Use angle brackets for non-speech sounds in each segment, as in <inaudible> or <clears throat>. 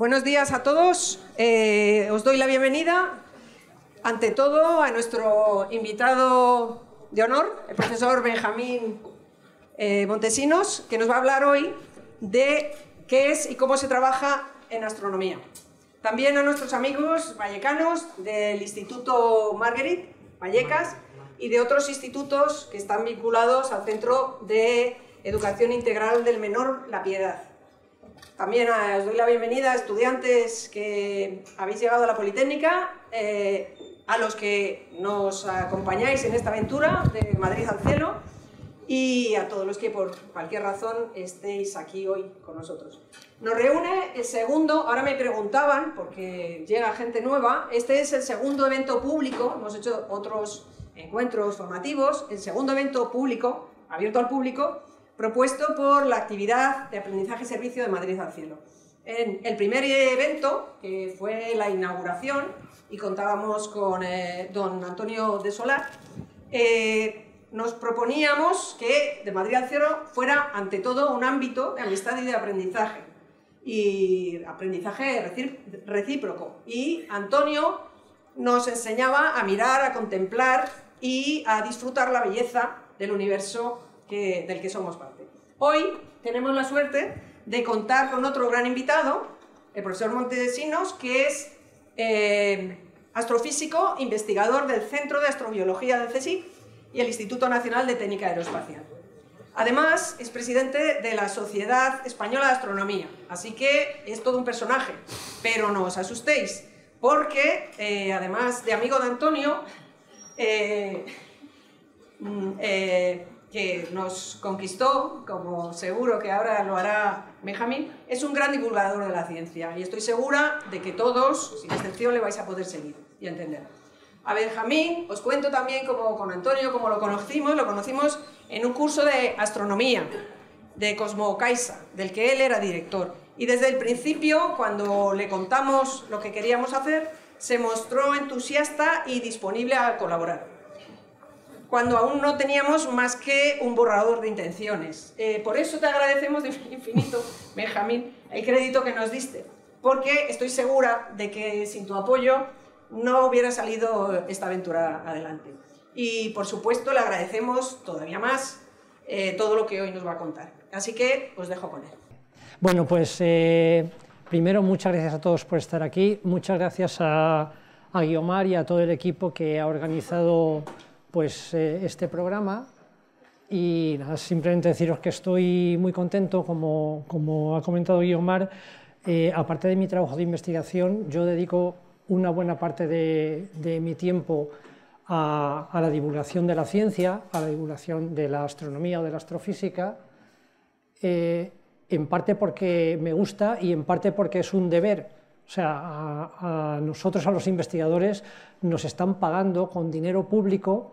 Buenos días a todos. Eh, os doy la bienvenida, ante todo, a nuestro invitado de honor, el profesor Benjamín eh, Montesinos, que nos va a hablar hoy de qué es y cómo se trabaja en astronomía. También a nuestros amigos vallecanos del Instituto Marguerite, Vallecas, y de otros institutos que están vinculados al Centro de Educación Integral del Menor La Piedad. También ah, os doy la bienvenida a estudiantes que habéis llegado a la Politécnica, eh, a los que nos acompañáis en esta aventura de Madrid al cielo y a todos los que por cualquier razón estéis aquí hoy con nosotros. Nos reúne el segundo, ahora me preguntaban, porque llega gente nueva, este es el segundo evento público, hemos hecho otros encuentros formativos, el segundo evento público, abierto al público, propuesto por la actividad de aprendizaje y servicio de Madrid al Cielo. En el primer evento, que fue la inauguración, y contábamos con eh, don Antonio de Solar, eh, nos proponíamos que de Madrid al Cielo fuera ante todo un ámbito de amistad y de aprendizaje, y aprendizaje recíproco. Y Antonio nos enseñaba a mirar, a contemplar y a disfrutar la belleza del universo del que somos parte. Hoy tenemos la suerte de contar con otro gran invitado, el profesor Montesinos, que es eh, astrofísico, investigador del Centro de Astrobiología del CSIC y el Instituto Nacional de Técnica Aeroespacial. Además, es presidente de la Sociedad Española de Astronomía, así que es todo un personaje. Pero no os asustéis, porque eh, además de amigo de Antonio, eh, mm, que nos conquistó, como seguro que ahora lo hará Benjamín, es un gran divulgador de la ciencia y estoy segura de que todos, sin excepción, le vais a poder seguir y entender. A Benjamín os cuento también como con Antonio, como lo conocimos, lo conocimos en un curso de astronomía de Cosmo Caixa, del que él era director. Y desde el principio, cuando le contamos lo que queríamos hacer, se mostró entusiasta y disponible a colaborar cuando aún no teníamos más que un borrador de intenciones. Eh, por eso te agradecemos de <laughs> infinito, Benjamín, el crédito que nos diste, porque estoy segura de que sin tu apoyo no hubiera salido esta aventura adelante. Y por supuesto le agradecemos todavía más eh, todo lo que hoy nos va a contar. Así que os dejo con él. Bueno, pues eh, primero muchas gracias a todos por estar aquí, muchas gracias a, a Guiomar y a todo el equipo que ha organizado pues, eh, este programa. Y nada, simplemente deciros que estoy muy contento, como, ha comentado guillermo, eh, aparte de mi trabajo de investigación, yo dedico una buena parte de, mi tiempo a, la divulgación de la ciencia, a la divulgación de la astronomía o de la astrofísica, eh, en parte porque me gusta y en parte porque es un deber. O sea, a nosotros, a los investigadores, nos están pagando con dinero público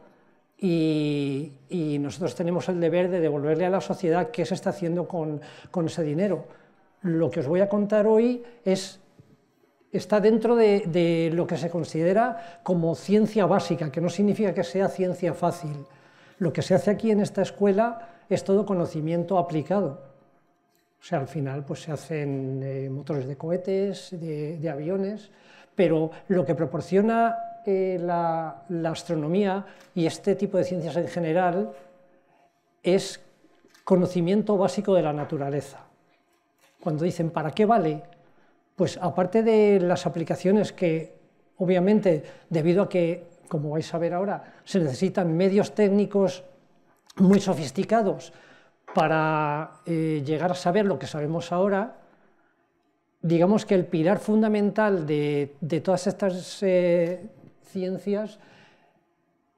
y, nosotros tenemos el deber de devolverle a la sociedad qué se está haciendo con, ese dinero. Lo que os voy a contar hoy es, está dentro de, lo que se considera como ciencia básica, que no significa que sea ciencia fácil. Lo que se hace aquí en esta escuela es todo conocimiento aplicado. O sea, al final pues, se hacen eh, motores de cohetes, de aviones, pero lo que proporciona la, astronomía y este tipo de ciencias en general es conocimiento básico de la naturaleza. Cuando dicen, ¿para qué vale? Pues aparte de las aplicaciones que, obviamente, debido a que, como vais a ver ahora, se necesitan medios técnicos muy sofisticados para eh, llegar a saber lo que sabemos ahora, digamos que el pilar fundamental de, todas estas eh, ciencias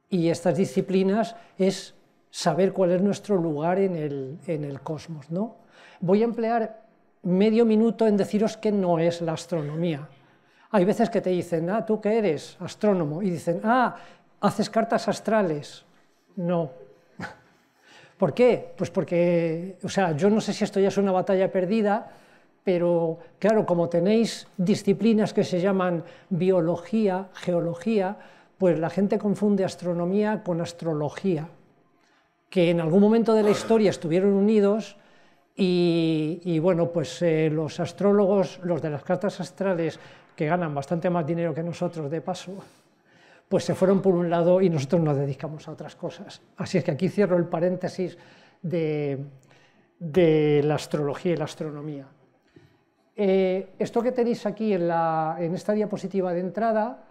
y estas disciplinas es saber cuál es nuestro lugar en el, en el cosmos. ¿no? Voy a emplear medio minuto en deciros que no es la astronomía. Hay veces que te dicen, ah, ¿tú qué eres? Astrónomo. Y dicen, ah, haces cartas astrales. No. <laughs> ¿Por qué? Pues porque, o sea, yo no sé si esto ya es una batalla perdida, pero claro, como tenéis disciplinas que se llaman biología, geología, pues la gente confunde astronomía con astrología, que en algún momento de la historia estuvieron unidos y, bueno, pues eh, los astrólogos, los de las cartas astrales, que ganan bastante más dinero que nosotros de paso, pues se fueron por un lado y nosotros nos dedicamos a otras cosas. Así es que aquí cierro el paréntesis de la astrología y la astronomía. Eh, esto que tenéis aquí en, esta diapositiva de entrada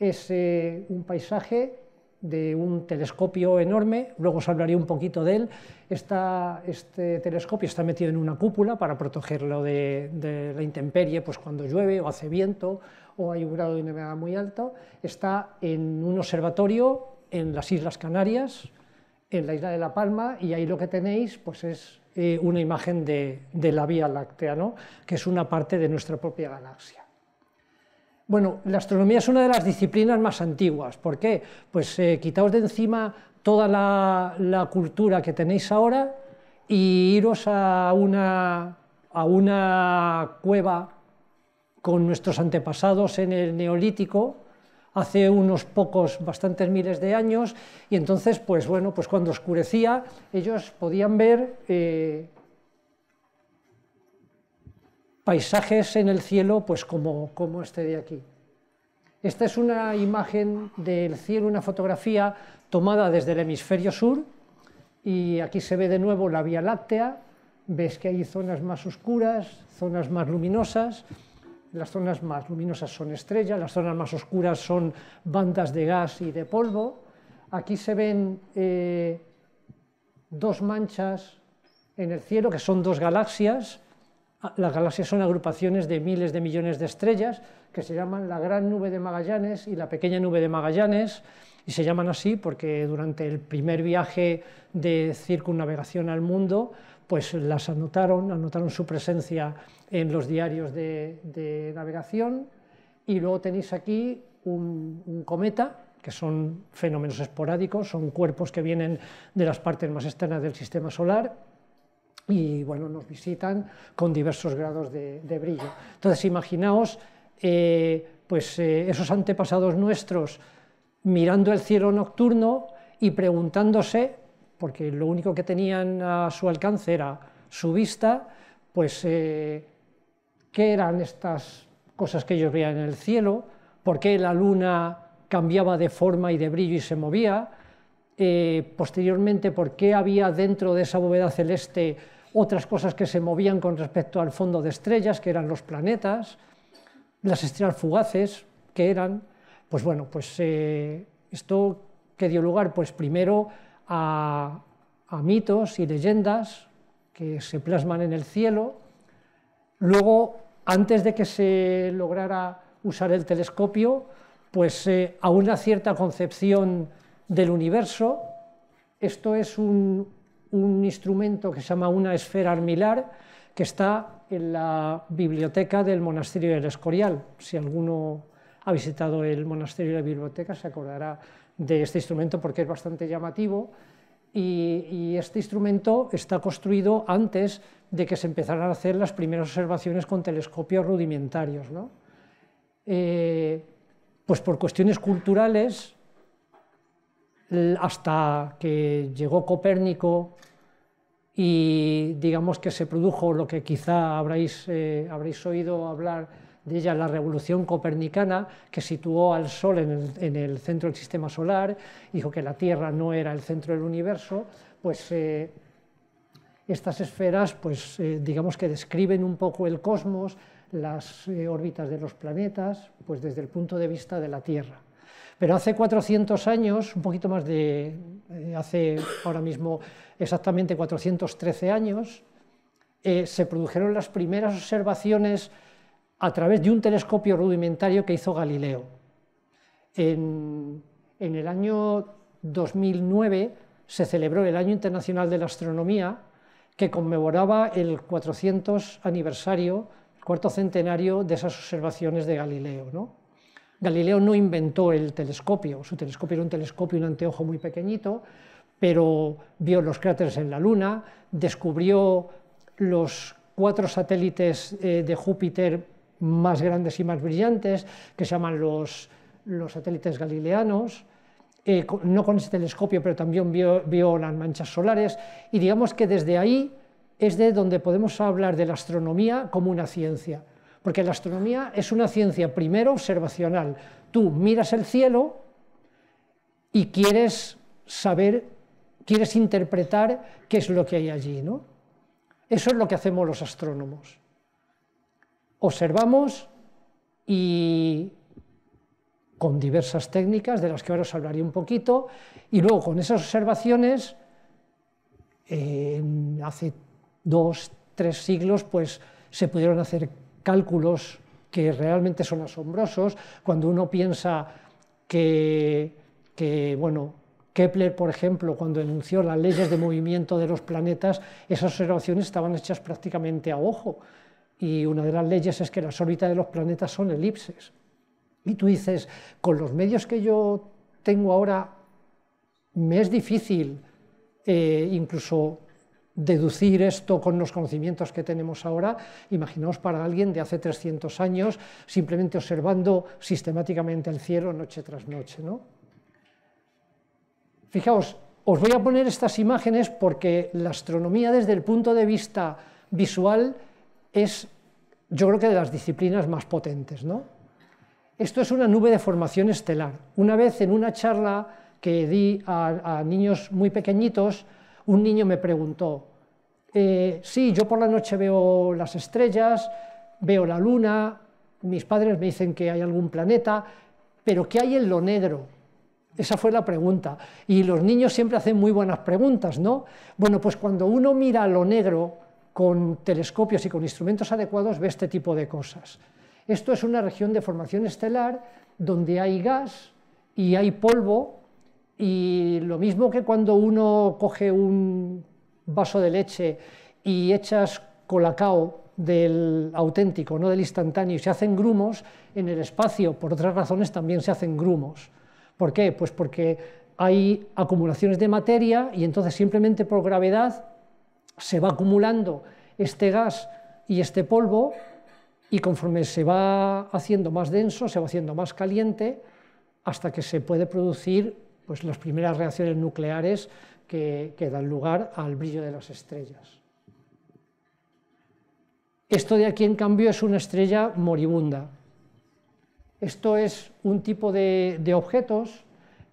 es eh, un paisaje de un telescopio enorme, luego os hablaré un poquito de él. este telescopio está metido en una cúpula para protegerlo de, la intemperie pues cuando llueve o hace viento o hay un grado de nevada muy alto. Está en un observatorio en las Islas Canarias, en la isla de La Palma, y ahí lo que tenéis pues es eh, una imagen de, la Vía Láctea, que es una parte de nuestra propia galaxia. Bueno, la astronomía es una de las disciplinas más antiguas. ¿Por qué? Pues eh, quitaos de encima toda la, cultura que tenéis ahora y iros a una cueva con nuestros antepasados en el neolítico, hace unos pocos, bastantes miles de años, y entonces, pues bueno, pues cuando oscurecía, ellos podían ver eh, paisajes en el cielo, pues como, como este de aquí. Esta es una imagen del cielo, una fotografía tomada desde el hemisferio sur, y aquí se ve de nuevo la Vía Láctea, ves que hay zonas más oscuras, zonas más luminosas, las zonas más luminosas son estrellas, las zonas más oscuras son bandas de gas y de polvo. Aquí se ven eh, dos manchas en el cielo, que son dos galaxias. Ah, las galaxias son agrupaciones de miles de millones de estrellas, que se llaman la Gran Nube de Magallanes y la Pequeña Nube de Magallanes, y se llaman así porque durante el primer viaje de circunnavegación al mundo, pues las anotaron, anotaron su presencia en los diarios de, navegación. Y luego tenéis aquí un, cometa, que son fenómenos esporádicos, son cuerpos que vienen de las partes más externas del sistema solar y bueno, nos visitan con diversos grados de, brillo. Entonces, imaginaos eh, pues, eh, esos antepasados nuestros mirando el cielo nocturno y preguntándose, porque lo único que tenían a su alcance era su vista, pues eh, qué eran estas cosas que ellos veían en el cielo, por qué la luna cambiaba de forma y de brillo y se movía, eh, posteriormente por qué había dentro de esa bóveda celeste otras cosas que se movían con respecto al fondo de estrellas, que eran los planetas, las estrellas fugaces, que eran, pues bueno, pues eh, esto que dio lugar, pues primero a, a mitos y leyendas que se plasman en el cielo, Luego, antes de que se lograra usar el telescopio, pues eh, a una cierta concepción del universo, esto es un, instrumento que se llama una esfera armilar, que está en la biblioteca del monasterio del Escorial. Si alguno ha visitado el monasterio de la biblioteca se acordará de este instrumento porque es bastante llamativo y, este instrumento está construido antes de que se empezaran a hacer las primeras observaciones con telescopios rudimentarios. ¿no? Eh, pues por cuestiones culturales, hasta que llegó Copérnico y digamos que se produjo lo que quizá habréis, eh, habréis oído hablar de ella, la revolución copernicana, que situó al Sol en el, centro del sistema solar, dijo que la Tierra no era el centro del universo, pues eh, estas esferas, pues eh, digamos que describen un poco el cosmos, las eh, órbitas de los planetas, pues desde el punto de vista de la Tierra. Pero hace 400 años, un poquito más de, eh, hace ahora mismo exactamente 413 años, se produjeron las primeras observaciones a través de un telescopio rudimentario que hizo Galileo. en el año 2009 se celebró el Año Internacional de la Astronomía que conmemoraba el 400 aniversario, el cuarto centenario de esas observaciones de Galileo. ¿no? Galileo no inventó el telescopio, su telescopio era un telescopio, un anteojo muy pequeñito, pero vio los cráteres en la Luna, descubrió los cuatro satélites eh, de Júpiter más grandes y más brillantes, que se llaman los satélites galileanos, eh, no con ese telescopio, pero también vio, las manchas solares, y digamos que desde ahí es de donde podemos hablar de la astronomía como una ciencia, porque la astronomía es una ciencia primero observacional. Tú miras el cielo y quieres saber, quieres interpretar qué es lo que hay allí, ¿no? Eso es lo que hacemos los astrónomos. Observamos y con diversas técnicas, de las que ahora os hablaré un poquito, y luego con esas observaciones, hace dos, tres siglos, pues se pudieron hacer cálculos que realmente son asombrosos, cuando uno piensa que, bueno, Kepler, por ejemplo, cuando enunció las leyes de movimiento de los planetas, esas observaciones estaban hechas prácticamente a ojo. Y una de las leyes es que las órbitas de los planetas son elipses. Y tú dices, con los medios que yo tengo ahora, me es difícil eh, incluso deducir esto con los conocimientos que tenemos ahora, imaginaos para alguien de hace 300 años, simplemente observando sistemáticamente el cielo noche tras noche. ¿no? Fijaos, os voy a poner estas imágenes porque la astronomía desde el punto de vista visual es, yo creo que de las disciplinas más potentes. ¿no? Esto es una nube de formación estelar. Una vez en una charla que di a, niños muy pequeñitos, un niño me preguntó, eh, sí, yo por la noche veo las estrellas, veo la luna, mis padres me dicen que hay algún planeta, pero ¿qué hay en lo negro? Esa fue la pregunta. Y los niños siempre hacen muy buenas preguntas, ¿no? Bueno, pues cuando uno mira lo negro con telescopios y con instrumentos adecuados ve este tipo de cosas. Esto es una región de formación estelar donde hay gas y hay polvo y lo mismo que cuando uno coge un vaso de leche y echas colacao del auténtico, no del instantáneo, y se hacen grumos, en el espacio, por otras razones, también se hacen grumos. ¿Por qué? Pues porque hay acumulaciones de materia y entonces simplemente por gravedad se va acumulando este gas y este polvo y conforme se va haciendo más denso, se va haciendo más caliente, hasta que se puede producir pues, las primeras reacciones nucleares que, dan lugar al brillo de las estrellas. Esto de aquí, en cambio, es una estrella moribunda. Esto es un tipo de, de objetos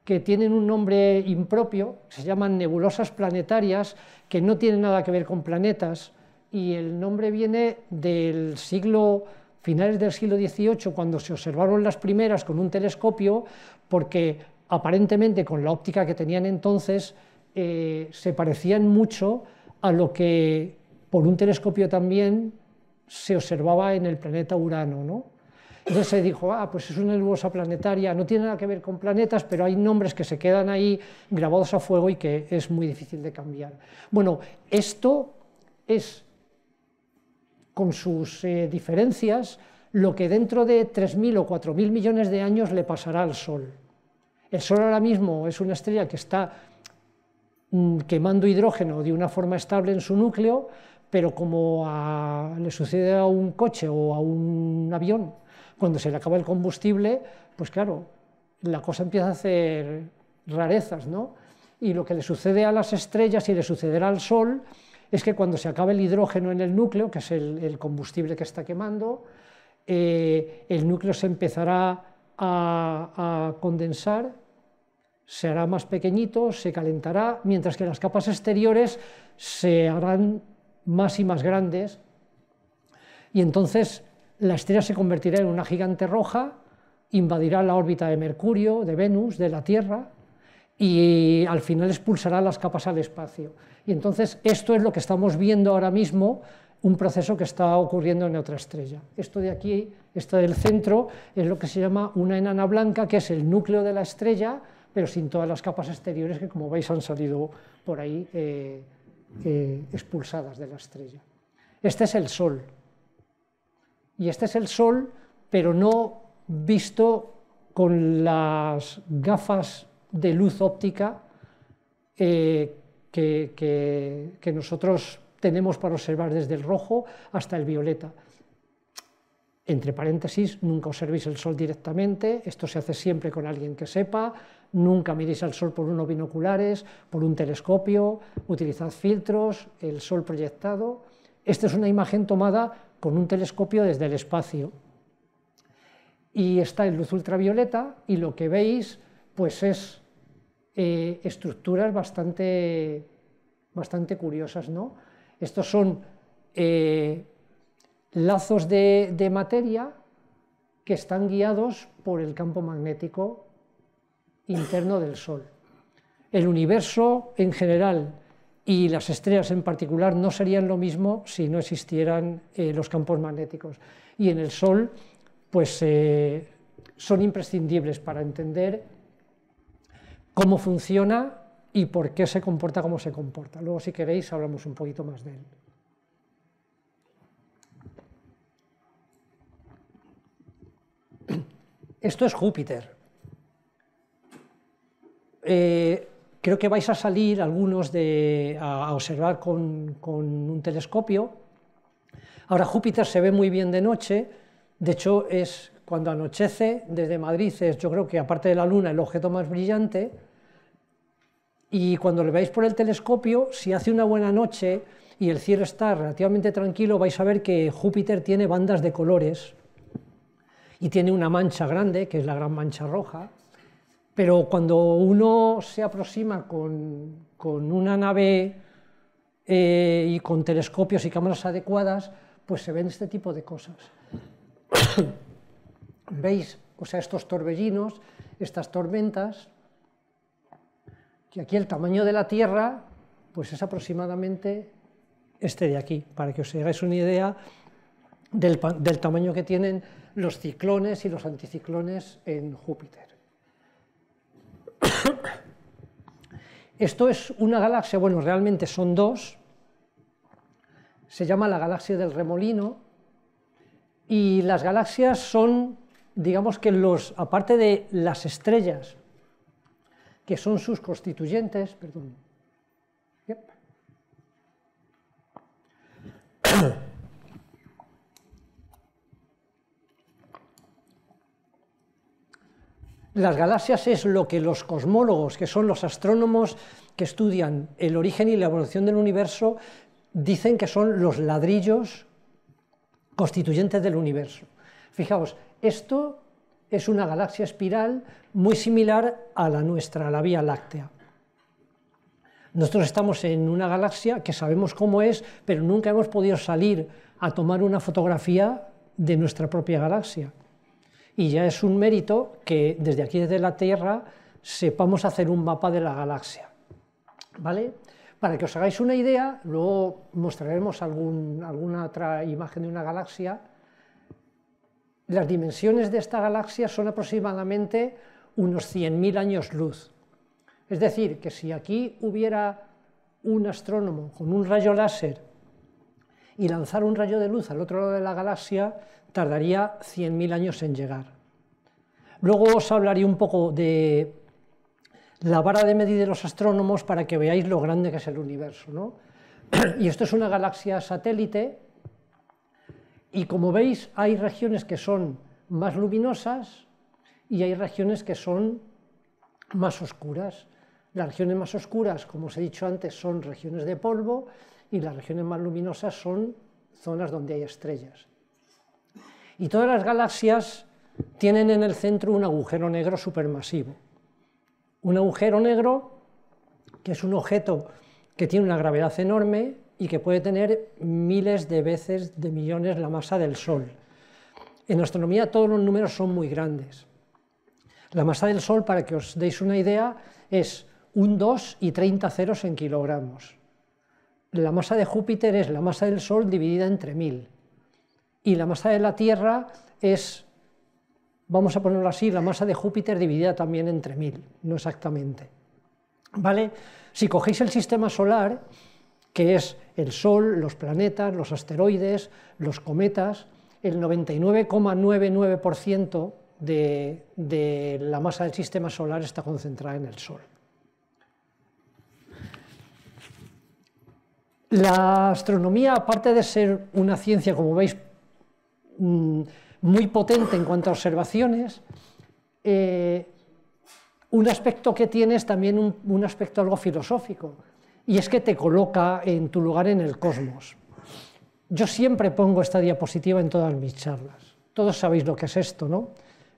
que tienen un nombre impropio, se llaman nebulosas planetarias, que no tienen nada que ver con planetas, y el nombre viene del siglo finales del siglo XVIII, cuando se observaron las primeras con un telescopio, porque aparentemente con la óptica que tenían entonces eh, se parecían mucho a lo que por un telescopio también se observaba en el planeta Urano. ¿no? Entonces se dijo, ah, pues es una nebulosa planetaria, no tiene nada que ver con planetas, pero hay nombres que se quedan ahí grabados a fuego y que es muy difícil de cambiar. Bueno, esto es con sus eh, diferencias, lo que dentro de 3.000 o 4.000 millones de años le pasará al Sol. El Sol ahora mismo es una estrella que está mm, quemando hidrógeno de una forma estable en su núcleo, pero como le sucede a un coche o a un avión, cuando se le acaba el combustible, pues claro, la cosa empieza a hacer rarezas, ¿no? Y lo que le sucede a las estrellas y le sucederá al Sol es que cuando se acabe el hidrógeno en el núcleo, que es el, combustible que está quemando, eh, el núcleo se empezará a, a condensar, se hará más pequeñito, se calentará, mientras que las capas exteriores se harán más y más grandes. Y entonces la estrella se convertirá en una gigante roja, invadirá la órbita de Mercurio, de Venus, de la Tierra, y al final expulsará las capas al espacio. Y entonces esto es lo que estamos viendo ahora mismo, un proceso que está ocurriendo en otra estrella. Esto de aquí, esto del centro, es lo que se llama una enana blanca, que es el núcleo de la estrella, pero sin todas las capas exteriores que, como veis, han salido por ahí eh, eh, expulsadas de la estrella. Este es el Sol. Y este es el Sol, pero no visto con las gafas de luz óptica eh, que, nosotros tenemos para observar desde el rojo hasta el violeta. Entre paréntesis, nunca observéis el sol directamente, esto se hace siempre con alguien que sepa, nunca miréis al sol por unos binoculares, por un telescopio, utilizad filtros, el sol proyectado. Esta es una imagen tomada con un telescopio desde el espacio. Y está en luz ultravioleta y lo que veis pues es eh, estructuras bastante, bastante curiosas. ¿no? Estos son eh, lazos de, materia que están guiados por el campo magnético interno del Sol. El universo en general y las estrellas en particular no serían lo mismo si no existieran eh, los campos magnéticos. Y en el Sol, pues son imprescindibles para entender cómo funciona y por qué se comporta como se comporta. Luego, si queréis, hablamos un poquito más de él. Esto es Júpiter. Eh, creo que vais a salir algunos a, observar con, con un telescopio. Ahora Júpiter se ve muy bien de noche. De hecho, es cuando anochece desde Madrid, es yo creo que aparte de la Luna el objeto más brillante y cuando lo veáis por el telescopio, si hace una buena noche y el cielo está relativamente tranquilo, vais a ver que Júpiter tiene bandas de colores y tiene una mancha grande, que es la gran mancha roja. Pero cuando uno se aproxima con, una nave eh, y con telescopios y cámaras adecuadas, pues se ven este tipo de cosas. <coughs> ¿Veis? O sea, estos torbellinos, estas tormentas, que aquí el tamaño de la Tierra pues es aproximadamente este de aquí, para que os hagáis una idea del, del tamaño que tienen los ciclones y los anticiclones en Júpiter. <coughs> Esto es una galaxia, bueno, realmente son dos, se llama la galaxia del remolino, y las galaxias son, digamos que los, aparte de las estrellas que son sus constituyentes, perdón. Las galaxias es lo que los cosmólogos, que son los astrónomos que estudian el origen y la evolución del universo, dicen que son los ladrillos constituyentes del universo. Fijaos, esto es una galaxia espiral muy similar a la nuestra, la Vía Láctea. Nosotros estamos en una galaxia que sabemos cómo es, pero nunca hemos podido salir a tomar una fotografía de nuestra propia galaxia. Y ya es un mérito que desde aquí, desde la Tierra, sepamos hacer un mapa de la galaxia. ¿Vale? Para que os hagáis una idea, luego mostraremos alguna otra imagen de una galaxia las dimensiones de esta galaxia son aproximadamente unos 100.000 años luz. Es decir, que si aquí hubiera un astrónomo con un rayo láser y lanzar un rayo de luz al otro lado de la galaxia, tardaría 100.000 años en llegar. Luego os hablaré un poco de la vara de medir de los astrónomos para que veáis lo grande que es el universo. <clears throat> Y esto es una galaxia satélite y como veis, hay regiones que son más luminosas y hay regiones que son más oscuras. Las regiones más oscuras, como os he dicho antes, son regiones de polvo y las regiones más luminosas son zonas donde hay estrellas. Y todas las galaxias tienen en el centro un agujero negro supermasivo. Un agujero negro que es un objeto que tiene una gravedad enorme, y que puede tener miles de veces de millones la masa del Sol. En astronomía todos los números son muy grandes. La masa del Sol, para que os deis una idea, es un 2 y 30 ceros en kilogramos. La masa de Júpiter es la masa del Sol dividida entre mil. Y la masa de la Tierra es, vamos a ponerlo así, la masa de Júpiter dividida también entre mil, no exactamente. ¿Vale? Si cogéis el sistema solar, que es el Sol, los planetas, los asteroides, los cometas, el 99,99% de, la masa del sistema solar está concentrada en el Sol. La astronomía, aparte de ser una ciencia, como veis, mm, muy potente en cuanto a observaciones, eh, un aspecto que tiene es también un aspecto algo filosófico y es que te coloca en tu lugar en el cosmos. Yo siempre pongo esta diapositiva en todas mis charlas. Todos sabéis lo que es esto, ¿no?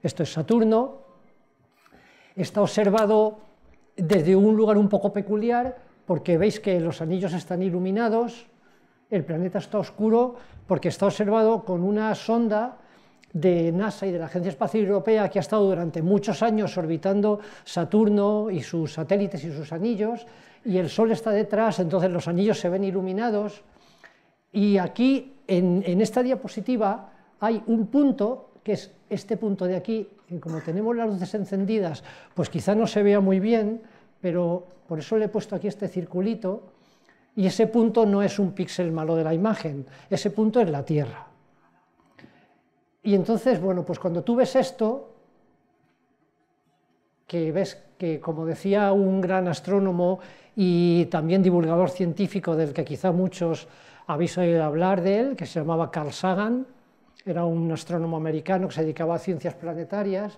Esto es Saturno, está observado desde un lugar un poco peculiar, porque veis que los anillos están iluminados, el planeta está oscuro, porque está observado con una sonda de NASA y de la Agencia Espacial Europea que ha estado durante muchos años orbitando Saturno y sus satélites y sus anillos, y el sol está detrás, entonces los anillos se ven iluminados. Y aquí, en, esta diapositiva, hay un punto que es este punto de aquí, que como tenemos las luces encendidas, pues quizá no se vea muy bien, pero por eso le he puesto aquí este circulito, y ese punto no es un píxel malo de la imagen, ese punto es la Tierra. Y entonces, bueno, pues cuando tú ves esto, que ves que, como decía un gran astrónomo, y también divulgador científico del que quizá muchos habéis oído hablar de él, que se llamaba Carl Sagan, era un astrónomo americano que se dedicaba a ciencias planetarias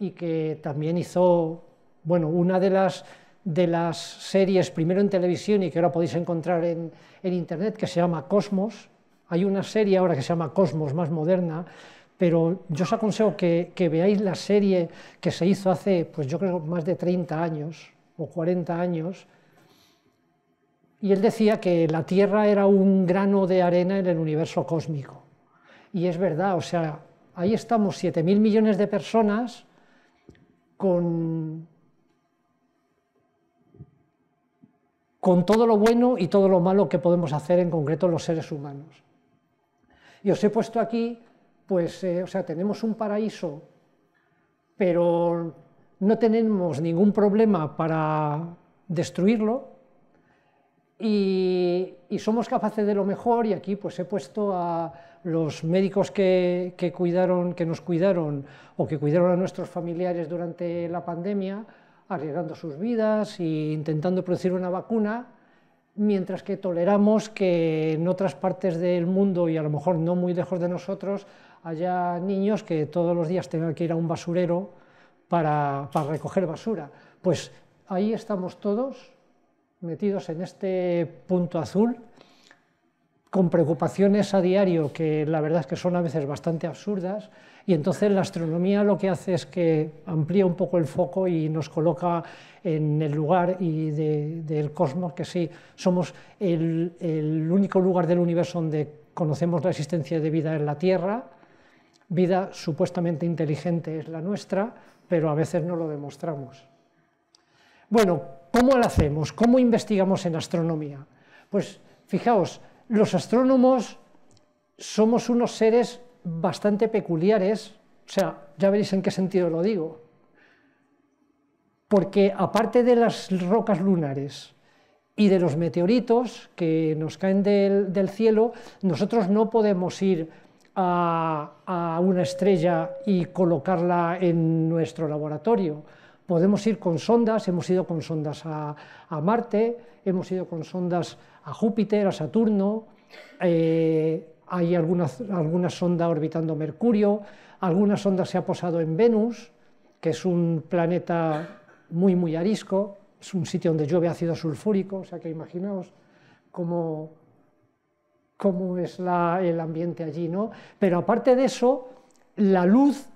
y que también hizo, bueno, una de las, de las series, primero en televisión y que ahora podéis encontrar en, en internet, que se llama Cosmos. Hay una serie ahora que se llama Cosmos, más moderna, pero yo os aconsejo que, que veáis la serie que se hizo hace, pues yo creo, más de 30 años o 40 años, y él decía que la Tierra era un grano de arena en el universo cósmico. Y es verdad, o sea, ahí estamos 7.000 millones de personas con, con todo lo bueno y todo lo malo que podemos hacer, en concreto los seres humanos. Y os he puesto aquí, pues, eh, o sea, tenemos un paraíso, pero no tenemos ningún problema para destruirlo, y, somos capaces de lo mejor y aquí pues he puesto a los médicos que, que, cuidaron, que nos cuidaron o que cuidaron a nuestros familiares durante la pandemia, arriesgando sus vidas e intentando producir una vacuna, mientras que toleramos que en otras partes del mundo y a lo mejor no muy lejos de nosotros haya niños que todos los días tengan que ir a un basurero para, para recoger basura. Pues ahí estamos todos metidos en este punto azul, con preocupaciones a diario que la verdad es que son a veces bastante absurdas, y entonces la astronomía lo que hace es que amplía un poco el foco y nos coloca en el lugar y de, del cosmos, que sí, somos el, el único lugar del universo donde conocemos la existencia de vida en la Tierra, vida supuestamente inteligente es la nuestra, pero a veces no lo demostramos. Bueno, ¿Cómo lo hacemos? ¿Cómo investigamos en astronomía? Pues fijaos, los astrónomos somos unos seres bastante peculiares, o sea, ya veréis en qué sentido lo digo, porque aparte de las rocas lunares y de los meteoritos que nos caen del, cielo, nosotros no podemos ir a una estrella y colocarla en nuestro laboratorio Podemos ir con sondas, hemos ido con sondas a, Marte, hemos ido con sondas a Júpiter, a Saturno, eh, hay alguna, alguna, sonda orbitando Mercurio, algunas sonda se ha posado en Venus, que es un planeta muy, muy arisco, es un sitio donde llueve ácido sulfúrico, o sea que imaginaos cómo, cómo es el ambiente allí, ¿no? Pero aparte de eso, la luz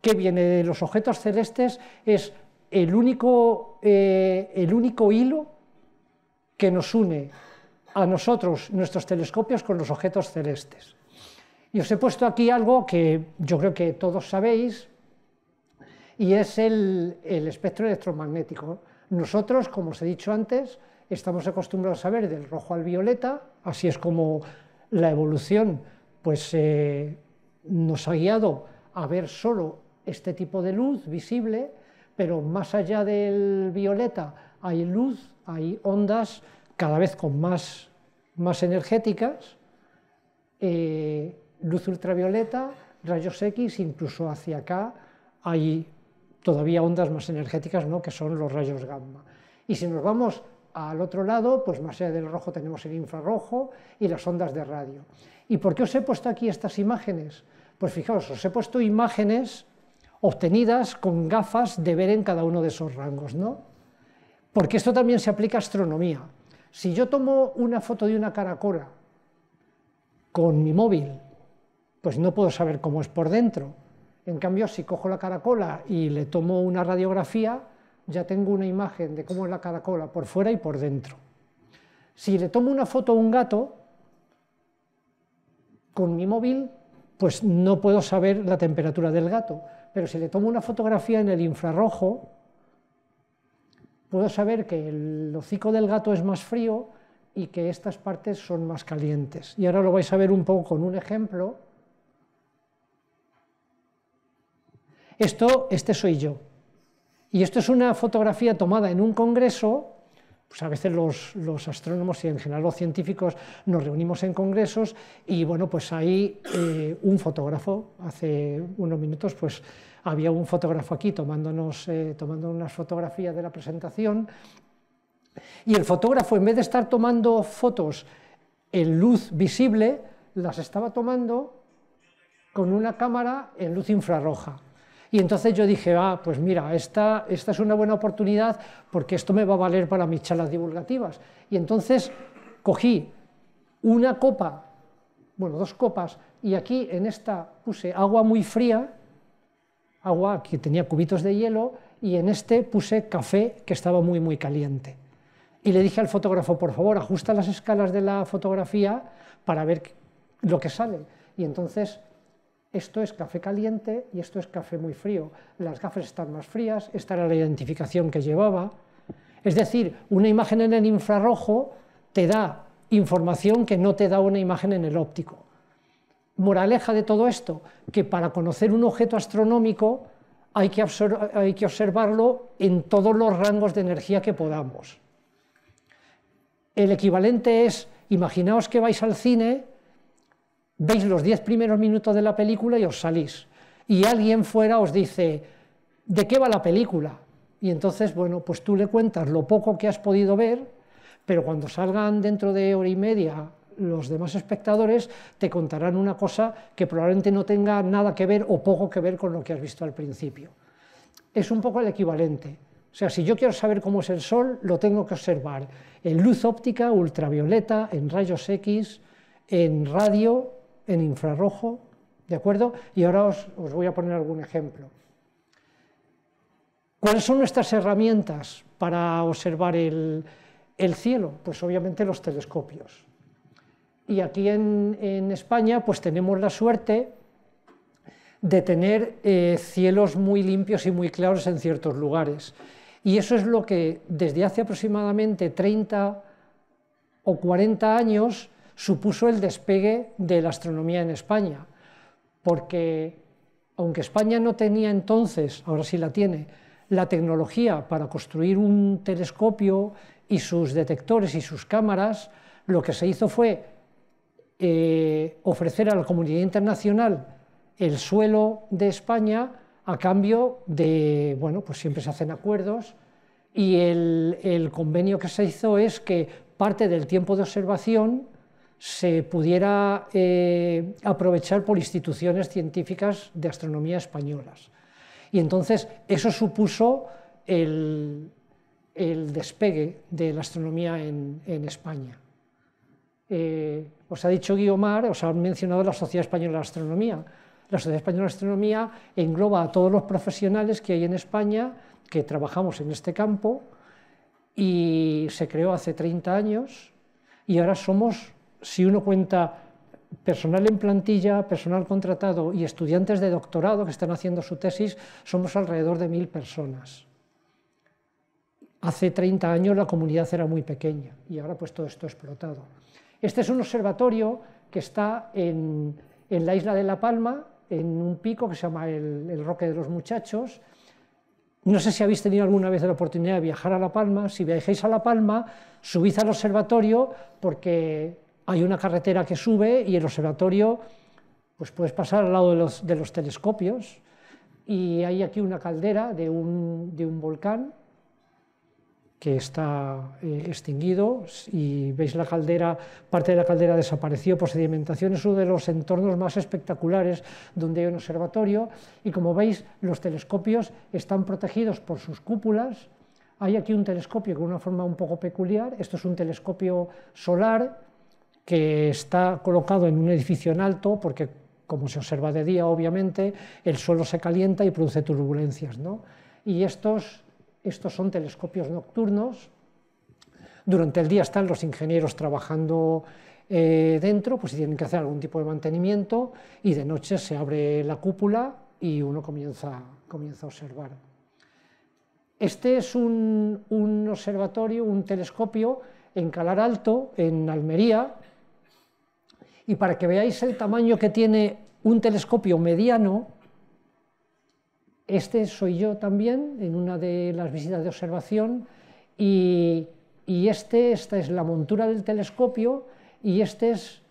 que viene de los objetos celestes es el único, eh, el único hilo que nos une a nosotros, nuestros telescopios, con los objetos celestes. Y os he puesto aquí algo que yo creo que todos sabéis, y es el, espectro electromagnético. Nosotros, como os he dicho antes, estamos acostumbrados a ver del rojo al violeta, así es como la evolución pues, eh, nos ha guiado a ver solo este tipo de luz visible, pero más allá del violeta hay luz, hay ondas cada vez con más, energéticas, eh, luz ultravioleta, rayos X, incluso hacia acá hay todavía ondas más energéticas, que son los rayos gamma. Y si nos vamos al otro lado, pues más allá del rojo tenemos el infrarrojo y las ondas de radio. ¿Y por qué os he puesto aquí estas imágenes? Pues fijaos, os he puesto imágenes obtenidas con gafas de ver en cada uno de esos rangos, ¿no? Porque esto también se aplica a astronomía. Si yo tomo una foto de una caracola con mi móvil, pues no puedo saber cómo es por dentro. En cambio, si cojo la caracola y le tomo una radiografía, ya tengo una imagen de cómo es la caracola por fuera y por dentro. Si le tomo una foto a un gato, con mi móvil, pues no puedo saber la temperatura del gato pero si le tomo una fotografía en el infrarrojo, puedo saber que el hocico del gato es más frío y que estas partes son más calientes. Y ahora lo vais a ver un poco con un ejemplo. Esto, este soy yo. Y esto es una fotografía tomada en un congreso pues a veces los, astrónomos y en general los científicos nos reunimos en congresos y bueno, pues ahí eh, un fotógrafo, hace unos minutos pues había un fotógrafo aquí tomándonos, eh, tomando unas fotografías de la presentación y el fotógrafo en vez de estar tomando fotos en luz visible, las estaba tomando con una cámara en luz infrarroja. Y entonces yo dije, ah, pues mira, esta, esta es una buena oportunidad porque esto me va a valer para mis charlas divulgativas. Y entonces cogí una copa, bueno, dos copas, y aquí en esta puse agua muy fría, agua que tenía cubitos de hielo, y en este puse café que estaba muy, muy caliente. Y le dije al fotógrafo, por favor, ajusta las escalas de la fotografía para ver lo que sale. Y entonces esto es café caliente y esto es café muy frío. Las gafas están más frías, esta era la identificación que llevaba. Es decir, una imagen en el infrarrojo te da información que no te da una imagen en el óptico. Moraleja de todo esto, que para conocer un objeto astronómico hay que, hay que observarlo en todos los rangos de energía que podamos. El equivalente es, imaginaos que vais al cine veis los diez primeros minutos de la película y os salís. Y alguien fuera os dice, ¿de qué va la película? Y entonces, bueno, pues tú le cuentas lo poco que has podido ver, pero cuando salgan dentro de hora y media los demás espectadores, te contarán una cosa que probablemente no tenga nada que ver o poco que ver con lo que has visto al principio. Es un poco el equivalente. O sea, si yo quiero saber cómo es el Sol, lo tengo que observar en luz óptica, ultravioleta, en rayos X, en radio, en infrarrojo, ¿de acuerdo? Y ahora os, voy a poner algún ejemplo. ¿Cuáles son nuestras herramientas para observar el, cielo? Pues obviamente los telescopios. Y aquí en, España pues tenemos la suerte de tener eh, cielos muy limpios y muy claros en ciertos lugares. Y eso es lo que desde hace aproximadamente 30 o 40 años supuso el despegue de la astronomía en España, porque aunque España no tenía entonces, ahora sí la tiene, la tecnología para construir un telescopio y sus detectores y sus cámaras, lo que se hizo fue eh, ofrecer a la comunidad internacional el suelo de España a cambio de, bueno, pues siempre se hacen acuerdos y el convenio que se hizo es que parte del tiempo de observación se pudiera eh, aprovechar por instituciones científicas de astronomía españolas. Y entonces eso supuso el, despegue de la astronomía en, España. Eh, os ha dicho Guiomar, os ha mencionado la Sociedad Española de Astronomía. La Sociedad Española de Astronomía engloba a todos los profesionales que hay en España que trabajamos en este campo y se creó hace 30 años y ahora somos si uno cuenta personal en plantilla, personal contratado y estudiantes de doctorado que están haciendo su tesis, somos alrededor de mil personas. Hace 30 años la comunidad era muy pequeña y ahora pues todo esto ha explotado. Este es un observatorio que está en, la isla de La Palma, en un pico que se llama el, Roque de los Muchachos. No sé si habéis tenido alguna vez la oportunidad de viajar a La Palma. Si viajáis a La Palma, subid al observatorio porque hay una carretera que sube y el observatorio, pues puedes pasar al lado de los, telescopios y hay aquí una caldera de un, volcán que está eh, extinguido y veis la caldera, parte de la caldera desapareció por sedimentación, es uno de los entornos más espectaculares donde hay un observatorio y como veis los telescopios están protegidos por sus cúpulas, hay aquí un telescopio con una forma un poco peculiar, esto es un telescopio solar que está colocado en un edificio en alto, porque como se observa de día, obviamente, el suelo se calienta y produce turbulencias. Y estos, son telescopios nocturnos. Durante el día están los ingenieros trabajando eh, dentro, pues si tienen que hacer algún tipo de mantenimiento, y de noche se abre la cúpula y uno comienza, comienza a observar. Este es un, observatorio, un telescopio en Calar Alto, en Almería, y para que veáis el tamaño que tiene un telescopio mediano, este soy yo también en una de las visitas de observación y, este, esta es la montura del telescopio y este es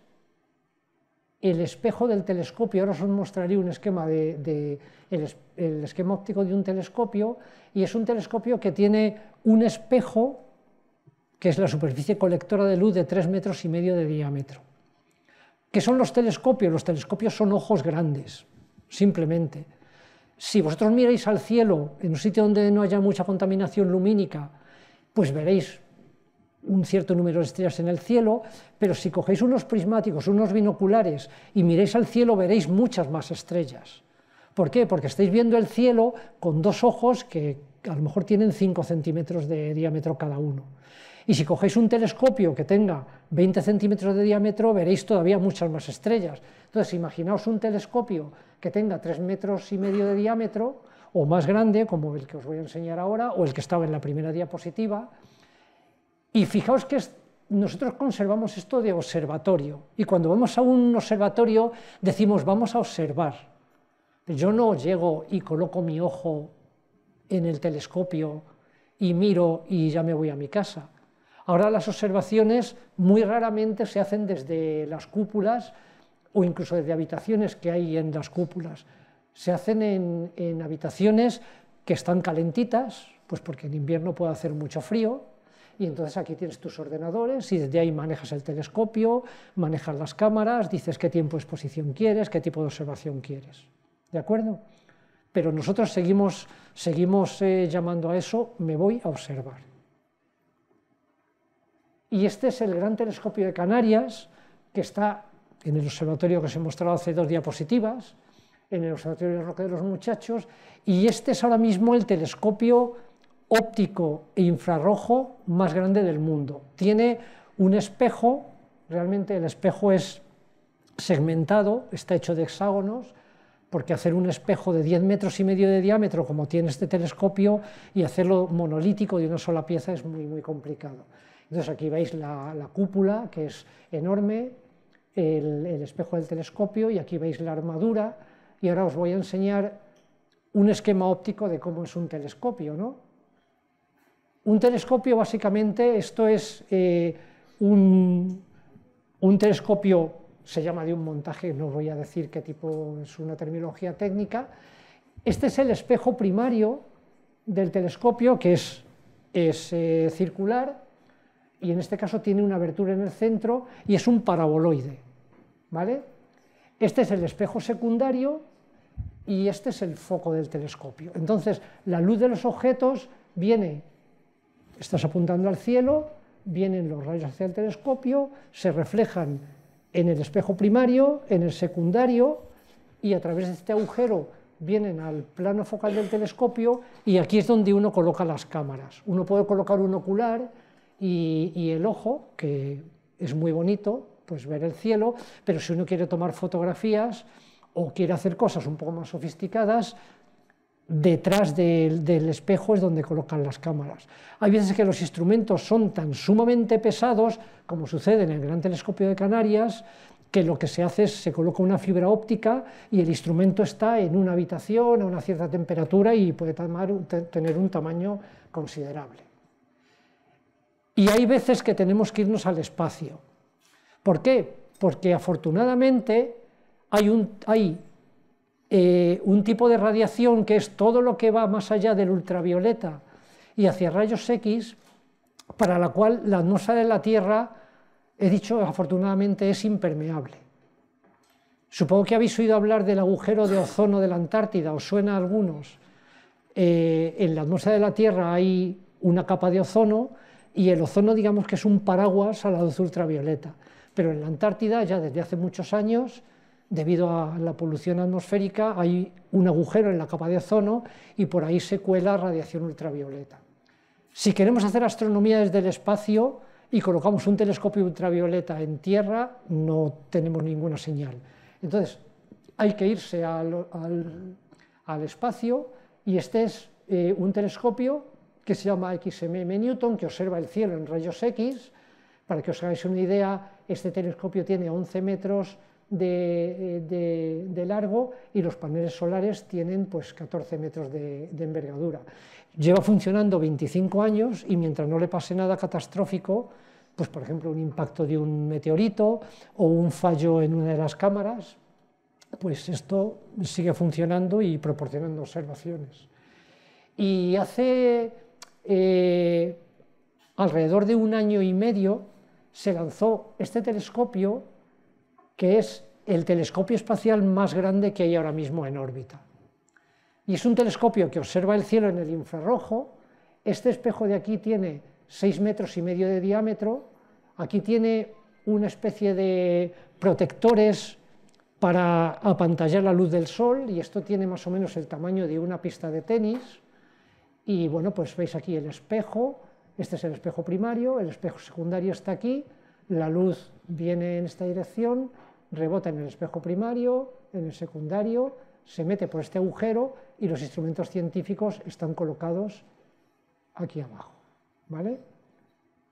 el espejo del telescopio. Ahora os mostraré un esquema de, el, el, esquema óptico de un telescopio y es un telescopio que tiene un espejo que es la superficie colectora de luz de 3 metros y medio de diámetro. ¿Qué son los telescopios? Los telescopios son ojos grandes, simplemente. Si vosotros miráis al cielo en un sitio donde no haya mucha contaminación lumínica, pues veréis un cierto número de estrellas en el cielo, pero si cogéis unos prismáticos, unos binoculares y miráis al cielo, veréis muchas más estrellas. ¿Por qué? Porque estáis viendo el cielo con dos ojos que a lo mejor tienen 5 centímetros de diámetro cada uno. Y si cogéis un telescopio que tenga 20 centímetros de diámetro, veréis todavía muchas más estrellas. Entonces, imaginaos un telescopio que tenga 3 metros y medio de diámetro, o más grande, como el que os voy a enseñar ahora, o el que estaba en la primera diapositiva. Y fijaos que nosotros conservamos esto de observatorio. Y cuando vamos a un observatorio decimos, vamos a observar. Yo no llego y coloco mi ojo en el telescopio y miro y ya me voy a mi casa. Ahora las observaciones muy raramente se hacen desde las cúpulas o incluso desde habitaciones que hay en las cúpulas. Se hacen en, habitaciones que están calentitas, pues porque en invierno puede hacer mucho frío, y entonces aquí tienes tus ordenadores y desde ahí manejas el telescopio, manejas las cámaras, dices qué tiempo de exposición quieres, qué tipo de observación quieres. ¿De acuerdo? Pero nosotros seguimos, seguimos eh, llamando a eso me voy a observar y este es el gran telescopio de Canarias, que está en el observatorio que os he mostrado hace dos diapositivas, en el observatorio de Roque de los Muchachos, y este es ahora mismo el telescopio óptico e infrarrojo más grande del mundo. Tiene un espejo, realmente el espejo es segmentado, está hecho de hexágonos, porque hacer un espejo de 10 metros y medio de diámetro, como tiene este telescopio, y hacerlo monolítico de una sola pieza es muy, muy complicado. Entonces aquí veis la, cúpula, que es enorme, el, espejo del telescopio, y aquí veis la armadura, y ahora os voy a enseñar un esquema óptico de cómo es un telescopio. ¿no? Un telescopio básicamente, esto es eh, un, telescopio, se llama de un montaje, no voy a decir qué tipo, es una terminología técnica, este es el espejo primario del telescopio, que es, eh, circular, y en este caso tiene una abertura en el centro y es un paraboloide. ¿vale? Este es el espejo secundario y este es el foco del telescopio. Entonces, la luz de los objetos viene, estás apuntando al cielo, vienen los rayos hacia el telescopio, se reflejan en el espejo primario, en el secundario y a través de este agujero vienen al plano focal del telescopio y aquí es donde uno coloca las cámaras. Uno puede colocar un ocular, y, el ojo, que es muy bonito, pues ver el cielo, pero si uno quiere tomar fotografías o quiere hacer cosas un poco más sofisticadas, detrás del, espejo es donde colocan las cámaras. Hay veces que los instrumentos son tan sumamente pesados, como sucede en el Gran Telescopio de Canarias, que lo que se hace es se coloca una fibra óptica y el instrumento está en una habitación a una cierta temperatura y puede tener un tamaño considerable. Y hay veces que tenemos que irnos al espacio. ¿Por qué? Porque afortunadamente hay eh, un, tipo de radiación que es todo lo que va más allá del ultravioleta y hacia rayos X, para la cual la atmósfera de la Tierra, he dicho afortunadamente, es impermeable. Supongo que habéis oído hablar del agujero de ozono de la Antártida, os suena a algunos. Eh, en la atmósfera de la Tierra hay una capa de ozono y el ozono digamos que es un paraguas a la luz ultravioleta. Pero en la Antártida ya desde hace muchos años, debido a la polución atmosférica, hay un agujero en la capa de ozono y por ahí se cuela radiación ultravioleta. Si queremos hacer astronomía desde el espacio y colocamos un telescopio ultravioleta en Tierra, no tenemos ninguna señal. Entonces, hay que irse al, espacio y este es eh, un telescopio que se llama XMM Newton, que observa el cielo en rayos X. Para que os hagáis una idea, este telescopio tiene 11 metros eh, de, de, largo y los paneles solares tienen pues, 14 metros de, de envergadura. Lleva funcionando 25 años y mientras no le pase nada catastrófico, pues por ejemplo un impacto de un meteorito o un fallo en una de las cámaras, pues esto sigue funcionando y proporcionando observaciones. Y hace eh, alrededor de un año y medio, se lanzó este telescopio, que es el telescopio espacial más grande que hay ahora mismo en órbita. Y es un telescopio que observa el cielo en el infrarrojo. Este espejo de aquí tiene 6 metros y medio de diámetro. Aquí tiene una especie de protectores para apantallar la luz del sol y esto tiene más o menos el tamaño de una pista de tenis. Y bueno, pues veis aquí el espejo, este es el espejo primario, el espejo secundario está aquí, la luz viene en esta dirección, rebota en el espejo primario, en el secundario, se mete por este agujero y los instrumentos científicos están colocados aquí abajo, ¿vale?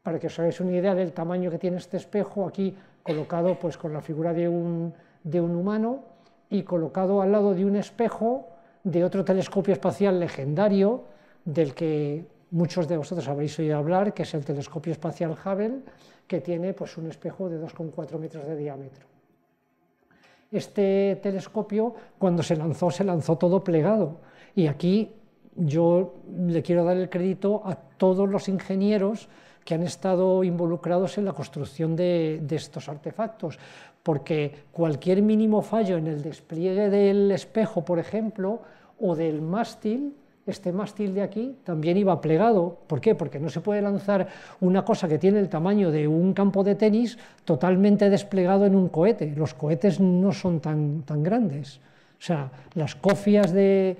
Para que os hagáis una idea del tamaño que tiene este espejo, aquí colocado pues con la figura de un humano y colocado al lado de un espejo de otro telescopio espacial legendario, del que muchos de vosotros habréis oído hablar, que es el telescopio espacial Hubble, que tiene pues, un espejo de 2,4 metros de diámetro. Este telescopio, cuando se lanzó, se lanzó todo plegado. Y aquí yo le quiero dar el crédito a todos los ingenieros que han estado involucrados en la construcción de, estos artefactos, porque cualquier mínimo fallo en el despliegue del espejo, por ejemplo, o del mástil, este mástil de aquí también iba plegado. ¿Por qué? Porque no se puede lanzar una cosa que tiene el tamaño de un campo de tenis totalmente desplegado en un cohete. Los cohetes no son tan, tan grandes. O sea, las cofias de,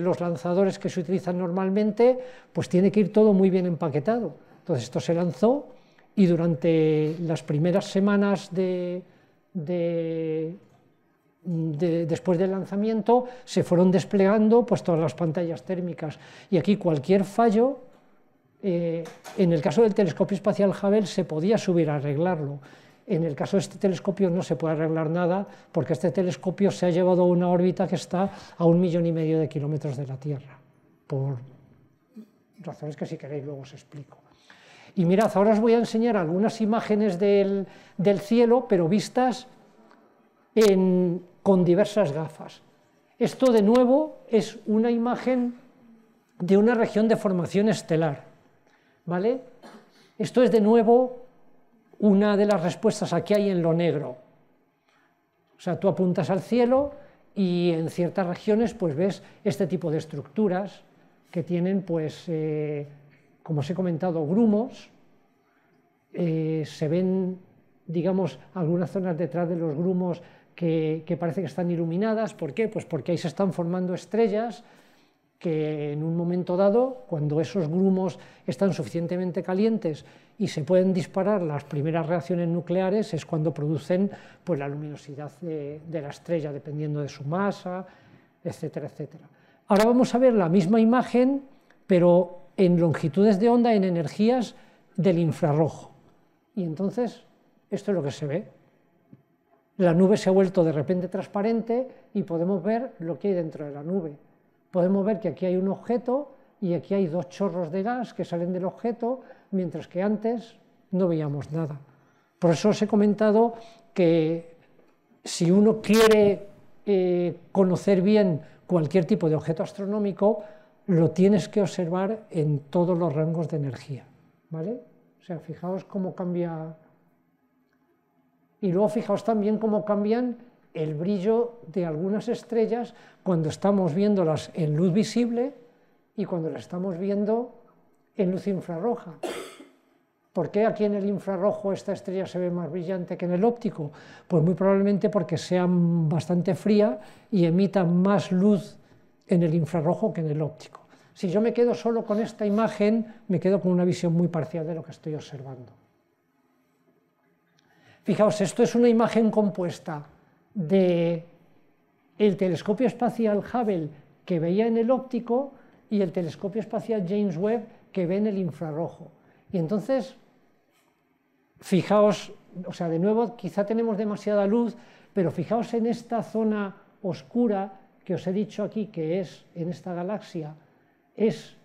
los lanzadores que se utilizan normalmente, pues tiene que ir todo muy bien empaquetado. Entonces esto se lanzó y durante las primeras semanas de después del lanzamiento se fueron desplegando pues, todas las pantallas térmicas. Y aquí cualquier fallo, eh, en el caso del telescopio espacial Hubble, se podía subir a arreglarlo. En el caso de este telescopio no se puede arreglar nada porque este telescopio se ha llevado a una órbita que está a un millón y medio de kilómetros de la Tierra, por razones que si queréis luego os explico. Y mirad, ahora os voy a enseñar algunas imágenes del cielo, pero vistas en, con diversas gafas. Esto de nuevo es una imagen de una región de formación estelar. ¿Vale? Esto es de nuevo una de las respuestas a que hay en lo negro. O sea, tú apuntas al cielo y en ciertas regiones pues ves este tipo de estructuras que tienen pues eh, como os he comentado grumos eh, se ven digamos algunas zonas detrás de los grumos que, parece que están iluminadas. ¿Por qué? Pues porque ahí se están formando estrellas que en un momento dado, cuando esos grumos están suficientemente calientes y se pueden disparar las primeras reacciones nucleares, es cuando producen pues, la luminosidad de, de la estrella, dependiendo de su masa, etcétera, etcétera. Ahora vamos a ver la misma imagen, pero en longitudes de onda, en energías del infrarrojo. Y entonces, esto es lo que se ve la nube se ha vuelto de repente transparente y podemos ver lo que hay dentro de la nube. Podemos ver que aquí hay un objeto y aquí hay dos chorros de gas que salen del objeto, mientras que antes no veíamos nada. Por eso os he comentado que si uno quiere eh, conocer bien cualquier tipo de objeto astronómico, lo tienes que observar en todos los rangos de energía. ¿vale? fijaos cómo cambia y luego fijaos también cómo cambian el brillo de algunas estrellas cuando estamos viéndolas en luz visible y cuando las estamos viendo en luz infrarroja. ¿Por qué aquí en el infrarrojo esta estrella se ve más brillante que en el óptico? Pues muy probablemente porque sea bastante fría y emita más luz en el infrarrojo que en el óptico. Si yo me quedo solo con esta imagen, me quedo con una visión muy parcial de lo que estoy observando. Fijaos, esto es una imagen compuesta de el telescopio espacial Hubble que veía en el óptico y el telescopio espacial James Webb que ve en el infrarrojo. Y entonces, fijaos, o sea, de nuevo, quizá tenemos demasiada luz, pero fijaos en esta zona oscura que os he dicho aquí, que es en esta galaxia, es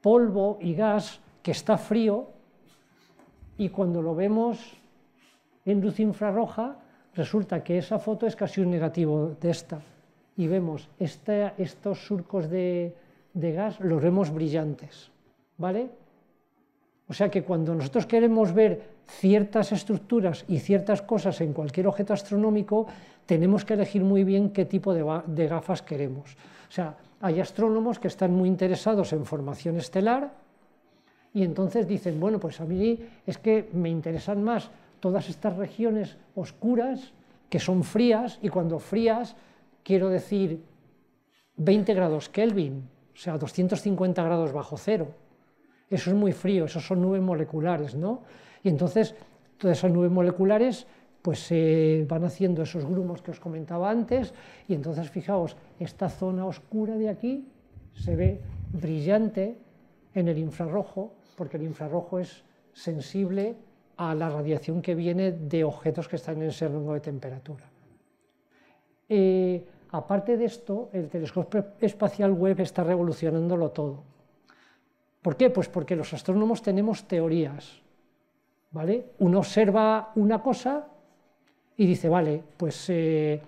polvo y gas que está frío y cuando lo vemos en luz infrarroja, resulta que esa foto es casi un negativo de esta. Y vemos estos surcos de, gas, los vemos brillantes. ¿Vale? O sea que cuando nosotros queremos ver ciertas estructuras y ciertas cosas en cualquier objeto astronómico, tenemos que elegir muy bien qué tipo de, de, gafas queremos. O sea, hay astrónomos que están muy interesados en formación estelar y entonces dicen, bueno, pues a mí es que me interesan más todas estas regiones oscuras que son frías y cuando frías quiero decir 20 grados Kelvin, o sea, 250 grados bajo cero. Eso es muy frío, eso son nubes moleculares, ¿no? Y entonces todas esas nubes moleculares pues se van haciendo esos grumos que os comentaba antes y entonces fijaos, esta zona oscura de aquí se ve brillante en el infrarrojo, porque el infrarrojo es sensible a la radiación que viene de objetos que están en ese rango de temperatura. Eh, aparte de esto, el telescopio espacial web está revolucionándolo todo. ¿Por qué? Pues porque los astrónomos tenemos teorías. ¿vale? Uno observa una cosa y dice, vale, pues eh,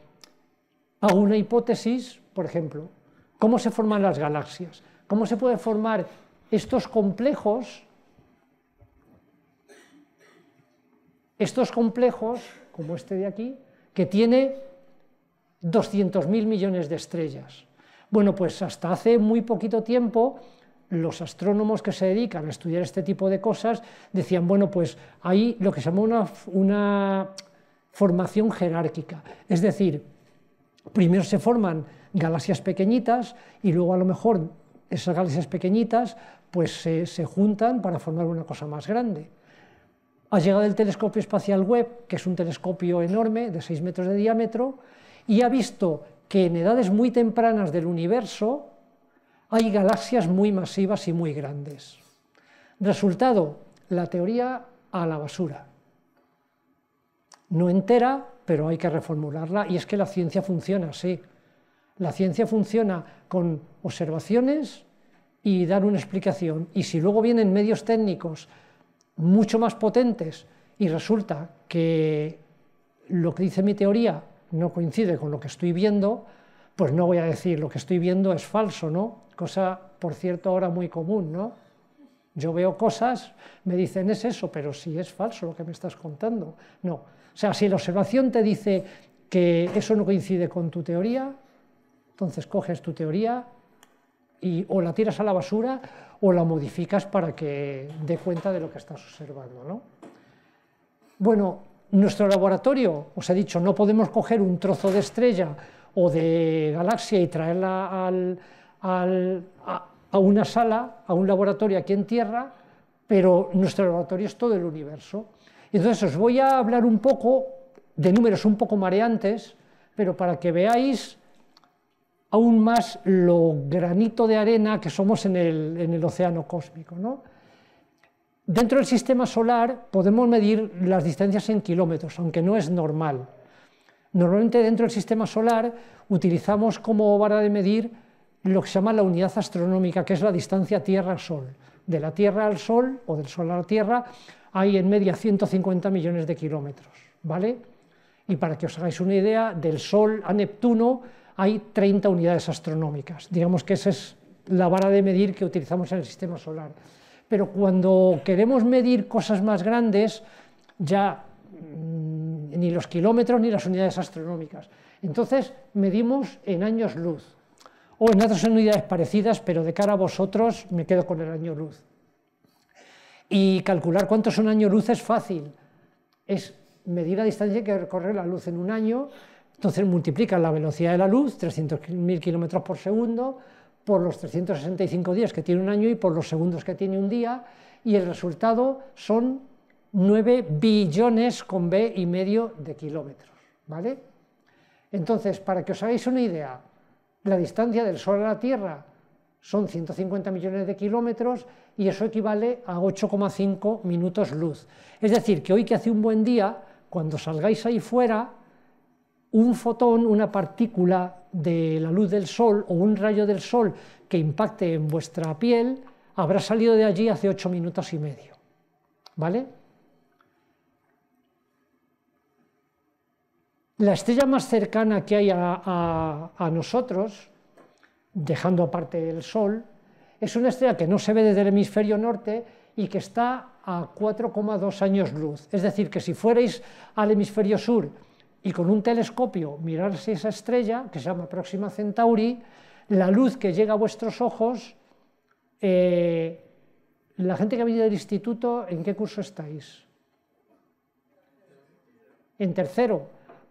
hago una hipótesis, por ejemplo, ¿cómo se forman las galaxias? ¿Cómo se pueden formar estos complejos estos complejos, como este de aquí, que tiene 200.000 millones de estrellas. Bueno, pues hasta hace muy poquito tiempo los astrónomos que se dedican a estudiar este tipo de cosas decían, bueno, pues hay lo que se llama una, formación jerárquica. Es decir, primero se forman galaxias pequeñitas y luego a lo mejor esas galaxias pequeñitas pues se juntan para formar una cosa más grande. Ha llegado el telescopio espacial Webb, que es un telescopio enorme de 6 metros de diámetro, y ha visto que en edades muy tempranas del universo hay galaxias muy masivas y muy grandes. Resultado, la teoría a la basura. No entera, pero hay que reformularla, y es que la ciencia funciona así. La ciencia funciona con observaciones y dar una explicación, y si luego vienen medios técnicos mucho más potentes y resulta que lo que dice mi teoría no coincide con lo que estoy viendo, pues no voy a decir lo que estoy viendo es falso, ¿no? Cosa, por cierto, ahora muy común, ¿no? Yo veo cosas, me dicen es eso, pero si es falso lo que me estás contando. No. O sea, si la observación te dice que eso no coincide con tu teoría, entonces coges tu teoría y o la tiras a la basura o la modificas para que dé cuenta de lo que estás observando. ¿no? Bueno, nuestro laboratorio, os he dicho, no podemos coger un trozo de estrella o de galaxia y traerla a, a una sala, a un laboratorio aquí en Tierra, pero nuestro laboratorio es todo el universo. Entonces os voy a hablar un poco de números un poco mareantes, pero para que veáis aún más lo granito de arena que somos en el, océano cósmico. ¿no? Dentro del sistema solar podemos medir las distancias en kilómetros, aunque no es normal. Normalmente dentro del sistema solar utilizamos como vara de medir lo que se llama la unidad astronómica, que es la distancia Tierra-Sol. De la Tierra al Sol o del Sol a la Tierra hay en media 150 millones de kilómetros, ¿vale? Y para que os hagáis una idea, del Sol a Neptuno hay 30 unidades astronómicas. Digamos que esa es la vara de medir que utilizamos en el sistema solar. Pero cuando queremos medir cosas más grandes, ya mm, ni los kilómetros ni las unidades astronómicas. Entonces medimos en años luz o en otras unidades parecidas, pero de cara a vosotros me quedo con el año luz. Y calcular cuánto es un año luz es fácil. Es medir la distancia que recorre la luz en un año entonces multiplican la velocidad de la luz, 300.000 kilómetros por segundo, por los 365 días que tiene un año y por los segundos que tiene un día, y el resultado son 9 billones con B y medio de kilómetros. ¿vale? Entonces, para que os hagáis una idea, la distancia del Sol a la Tierra son 150 millones de kilómetros y eso equivale a 8,5 minutos luz. Es decir, que hoy que hace un buen día, cuando salgáis ahí fuera, un fotón, una partícula de la luz del sol o un rayo del sol que impacte en vuestra piel, habrá salido de allí hace ocho minutos y medio. ¿Vale? La estrella más cercana que hay a, a nosotros, dejando aparte el Sol, es una estrella que no se ve desde el hemisferio norte y que está a 4,2 años luz. Es decir, que si fuerais al hemisferio sur y con un telescopio mirar esa estrella, que se llama Próxima Centauri, la luz que llega a vuestros ojos, eh, la gente que ha venido del instituto, ¿en qué curso estáis? En tercero,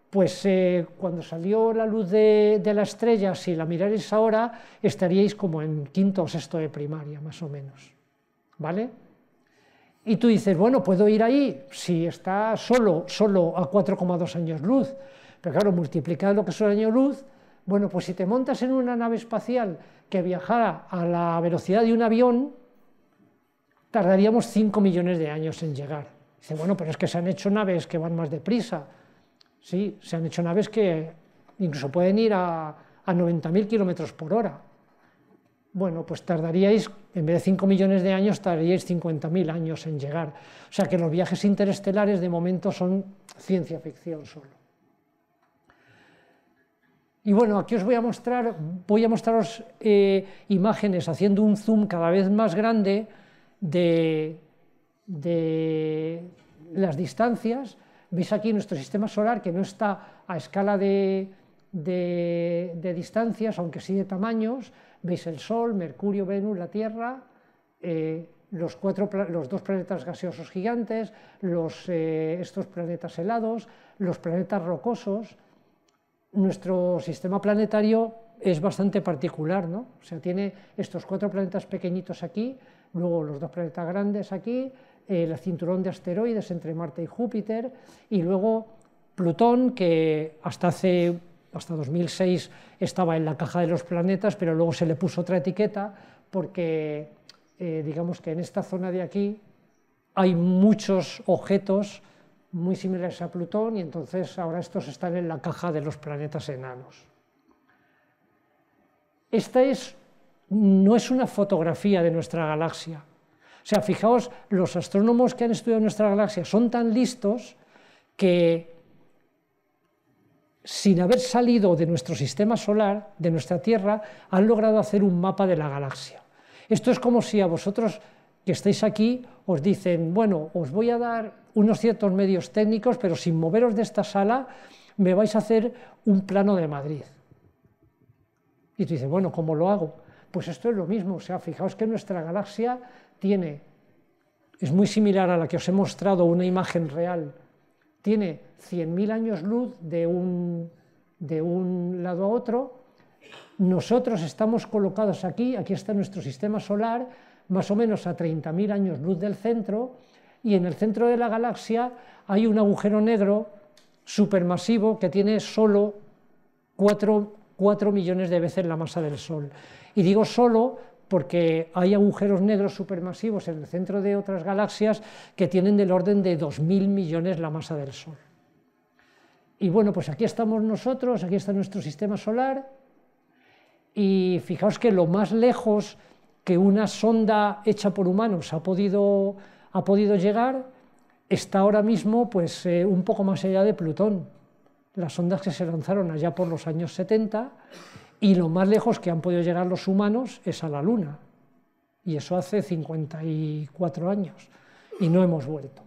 pues eh, cuando salió la luz de, de, la estrella, si la miraréis ahora, estaríais como en quinto o sexto de primaria, más o menos. ¿Vale? Y tú dices, bueno, puedo ir ahí si está solo, solo a 4,2 años luz. Pero claro, multiplicado lo que es un año luz, bueno, pues si te montas en una nave espacial que viajara a la velocidad de un avión, tardaríamos 5 millones de años en llegar. Dice, bueno, pero es que se han hecho naves que van más deprisa. Sí, se han hecho naves que incluso pueden ir a, a 90.000 kilómetros por hora bueno, pues tardaríais, en vez de 5 millones de años, tardaríais 50.000 años en llegar. O sea que los viajes interestelares de momento son ciencia ficción solo. Y bueno, aquí os voy a mostrar, voy a mostraros eh, imágenes haciendo un zoom cada vez más grande de, las distancias. Veis aquí nuestro sistema solar que no está a escala de distancias, aunque sí de tamaños, Veis el Sol, Mercurio, Venus, la Tierra, eh, los, cuatro, los, dos planetas gaseosos gigantes, los, eh, estos planetas helados, los planetas rocosos. Nuestro sistema planetario es bastante particular, ¿no? O sea, tiene estos cuatro planetas pequeñitos aquí, luego los dos planetas grandes aquí, el cinturón de asteroides entre Marte y Júpiter, y luego Plutón, que hasta hace hasta 2006 estaba en la caja de los planetas, pero luego se le puso otra etiqueta porque eh, digamos que en esta zona de aquí hay muchos objetos muy similares a Plutón y entonces ahora estos están en la caja de los planetas enanos. Esta es, no es una fotografía de nuestra galaxia. O sea, fijaos, los astrónomos que han estudiado nuestra galaxia son tan listos que sin haber salido de nuestro sistema solar, de nuestra Tierra, han logrado hacer un mapa de la galaxia. Esto es como si a vosotros que estáis aquí os dicen, bueno, os voy a dar unos ciertos medios técnicos, pero sin moveros de esta sala, me vais a hacer un plano de Madrid. Y tú dices, bueno, ¿cómo lo hago? Pues esto es lo mismo, o sea, fijaos que nuestra galaxia tiene, es muy similar a la que os he mostrado, una imagen real tiene 100.000 años luz de un, de un lado a otro. Nosotros estamos colocados aquí, aquí está nuestro sistema solar, más o menos a 30.000 años luz del centro, y en el centro de la galaxia hay un agujero negro supermasivo que tiene solo 4, millones de veces la masa del Sol. Y digo solo porque hay agujeros negros supermasivos en el centro de otras galaxias que tienen del orden de 2.000 millones la masa del Sol. Y bueno, pues aquí estamos nosotros, aquí está nuestro sistema solar, y fijaos que lo más lejos que una sonda hecha por humanos ha podido, llegar está ahora mismo pues, eh, un poco más allá de Plutón. Las sondas que se lanzaron allá por los años 70 y lo más lejos que han podido llegar los humanos es a la Luna. Y eso hace 54 años. Y no hemos vuelto.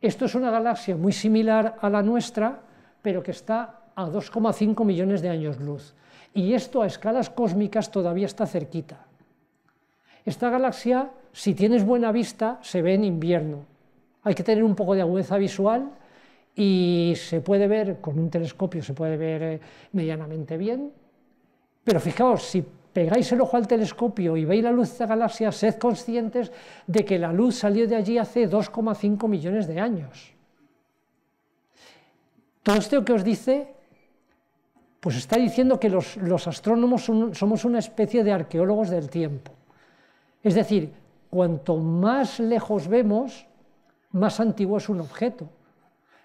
Esto es una galaxia muy similar a la nuestra, pero que está a 2,5 millones de años luz. Y esto a escalas cósmicas todavía está cerquita. Esta galaxia, si tienes buena vista, se ve en invierno. Hay que tener un poco de agudeza visual y se puede ver, con un telescopio se puede ver eh, medianamente bien, pero fijaos, si pegáis el ojo al telescopio y veis la luz de la galaxia, sed conscientes de que la luz salió de allí hace 2,5 millones de años. Todo esto que os dice, pues está diciendo que los, astrónomos somos una especie de arqueólogos del tiempo. Es decir, cuanto más lejos vemos, más antiguo es un objeto.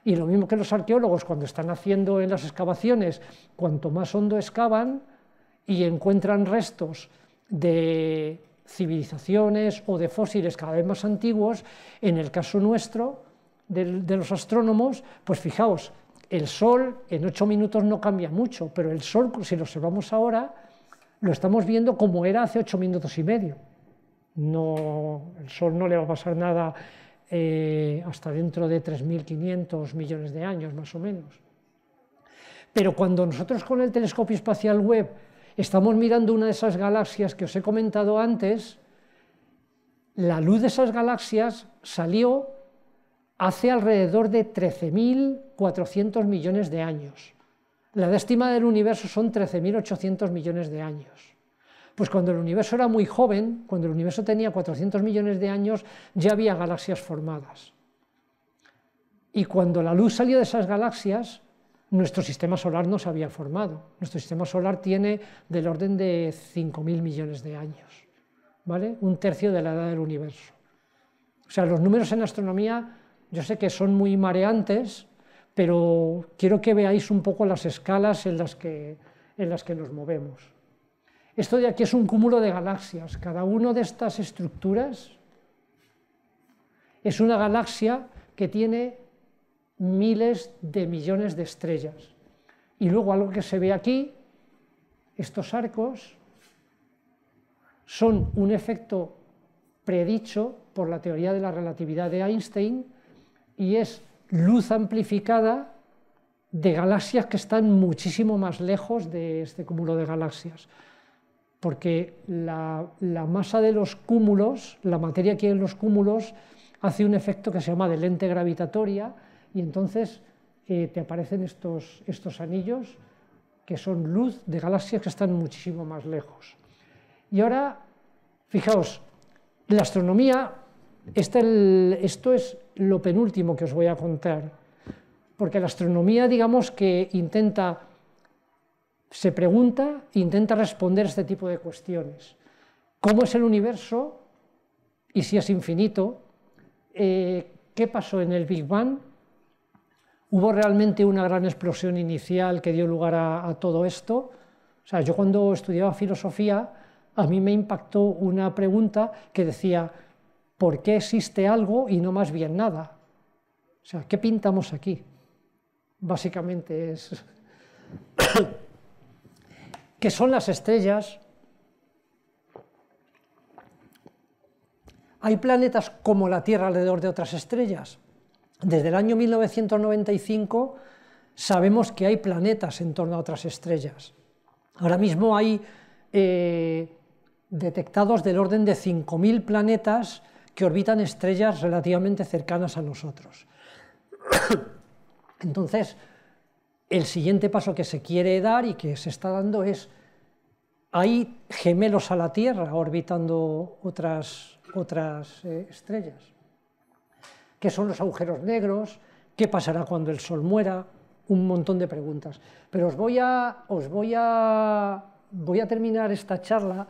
Y lo mismo que los arqueólogos cuando están haciendo en las excavaciones, cuanto más hondo excavan y encuentran restos de civilizaciones o de fósiles cada vez más antiguos, en el caso nuestro, de, los astrónomos, pues fijaos, el Sol en ocho minutos no cambia mucho, pero el Sol, si lo observamos ahora, lo estamos viendo como era hace ocho minutos y medio. No, el Sol no le va a pasar nada eh, hasta dentro de 3.500 millones de años más o menos. Pero cuando nosotros con el telescopio espacial web estamos mirando una de esas galaxias que os he comentado antes, la luz de esas galaxias salió hace alrededor de 13.400 millones de años. La décima del universo son 13.800 millones de años. Pues cuando el universo era muy joven, cuando el universo tenía 400 millones de años, ya había galaxias formadas. Y cuando la luz salió de esas galaxias, nuestro sistema solar no se había formado. Nuestro sistema solar tiene del orden de 5.000 millones de años, ¿vale? Un tercio de la edad del universo. O sea, los números en astronomía yo sé que son muy mareantes, pero quiero que veáis un poco las escalas en las que, en las que nos movemos. Esto de aquí es un cúmulo de galaxias. Cada una de estas estructuras es una galaxia que tiene miles de millones de estrellas. Y luego algo que se ve aquí, estos arcos, son un efecto predicho por la teoría de la relatividad de Einstein y es luz amplificada de galaxias que están muchísimo más lejos de este cúmulo de galaxias porque la, masa de los cúmulos, la materia que hay en los cúmulos, hace un efecto que se llama de lente gravitatoria y entonces eh, te aparecen estos, anillos que son luz de galaxias que están muchísimo más lejos. Y ahora, fijaos, la astronomía, esto es lo penúltimo que os voy a contar, porque la astronomía, digamos que intenta se pregunta e intenta responder este tipo de cuestiones. ¿Cómo es el universo? Y si es infinito, eh, ¿qué pasó en el Big Bang? ¿Hubo realmente una gran explosión inicial que dio lugar a, a todo esto? O sea, yo cuando estudiaba filosofía, a mí me impactó una pregunta que decía, ¿por qué existe algo y no más bien nada? O sea, ¿qué pintamos aquí? Básicamente es... <coughs> que son las estrellas, hay planetas como la Tierra alrededor de otras estrellas. Desde el año 1995 sabemos que hay planetas en torno a otras estrellas. Ahora mismo hay eh, detectados del orden de 5.000 planetas que orbitan estrellas relativamente cercanas a nosotros. <coughs> Entonces, el siguiente paso que se quiere dar y que se está dando es, hay gemelos a la Tierra orbitando otras, otras eh, estrellas. ¿Qué son los agujeros negros? ¿Qué pasará cuando el Sol muera? Un montón de preguntas. Pero os voy a, os voy a, voy a terminar esta charla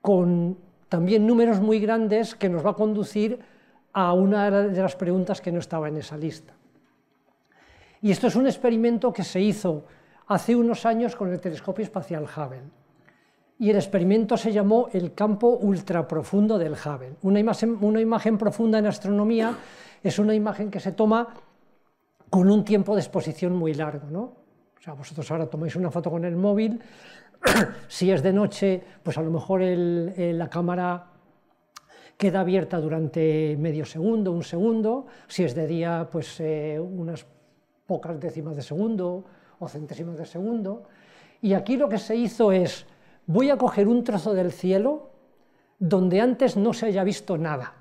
con también números muy grandes que nos va a conducir a una de las preguntas que no estaba en esa lista. Y esto es un experimento que se hizo hace unos años con el telescopio espacial Hubble. Y el experimento se llamó el campo ultraprofundo del Hubble. Una imagen, profunda en astronomía es una imagen que se toma con un tiempo de exposición muy largo. ¿no? sea, vosotros ahora tomáis una foto con el móvil, <clears throat> si es de noche, pues a lo mejor la cámara queda abierta durante medio segundo, un segundo, si es de día, pues eh, unas pocas décimas de segundo o centésimas de segundo. Y aquí lo que se hizo es, voy a coger un trozo del cielo donde antes no se haya visto nada,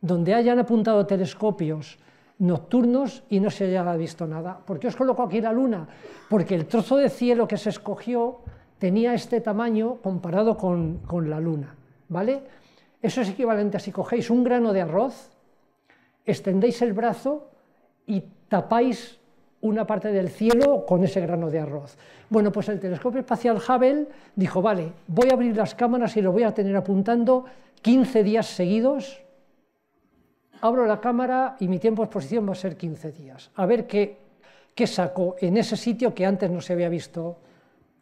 donde hayan apuntado telescopios nocturnos y no se haya visto nada. ¿Por qué os coloco aquí la luna? Porque el trozo de cielo que se escogió tenía este tamaño comparado con, con la luna, ¿vale? Eso es equivalente a si cogéis un grano de arroz, extendéis el brazo y tapáis una parte del cielo con ese grano de arroz. Bueno, pues el telescopio espacial Hubble dijo, vale, voy a abrir las cámaras y lo voy a tener apuntando 15 días seguidos. Abro la cámara y mi tiempo de exposición va a ser 15 días. A ver qué, qué saco en ese sitio que antes no se había visto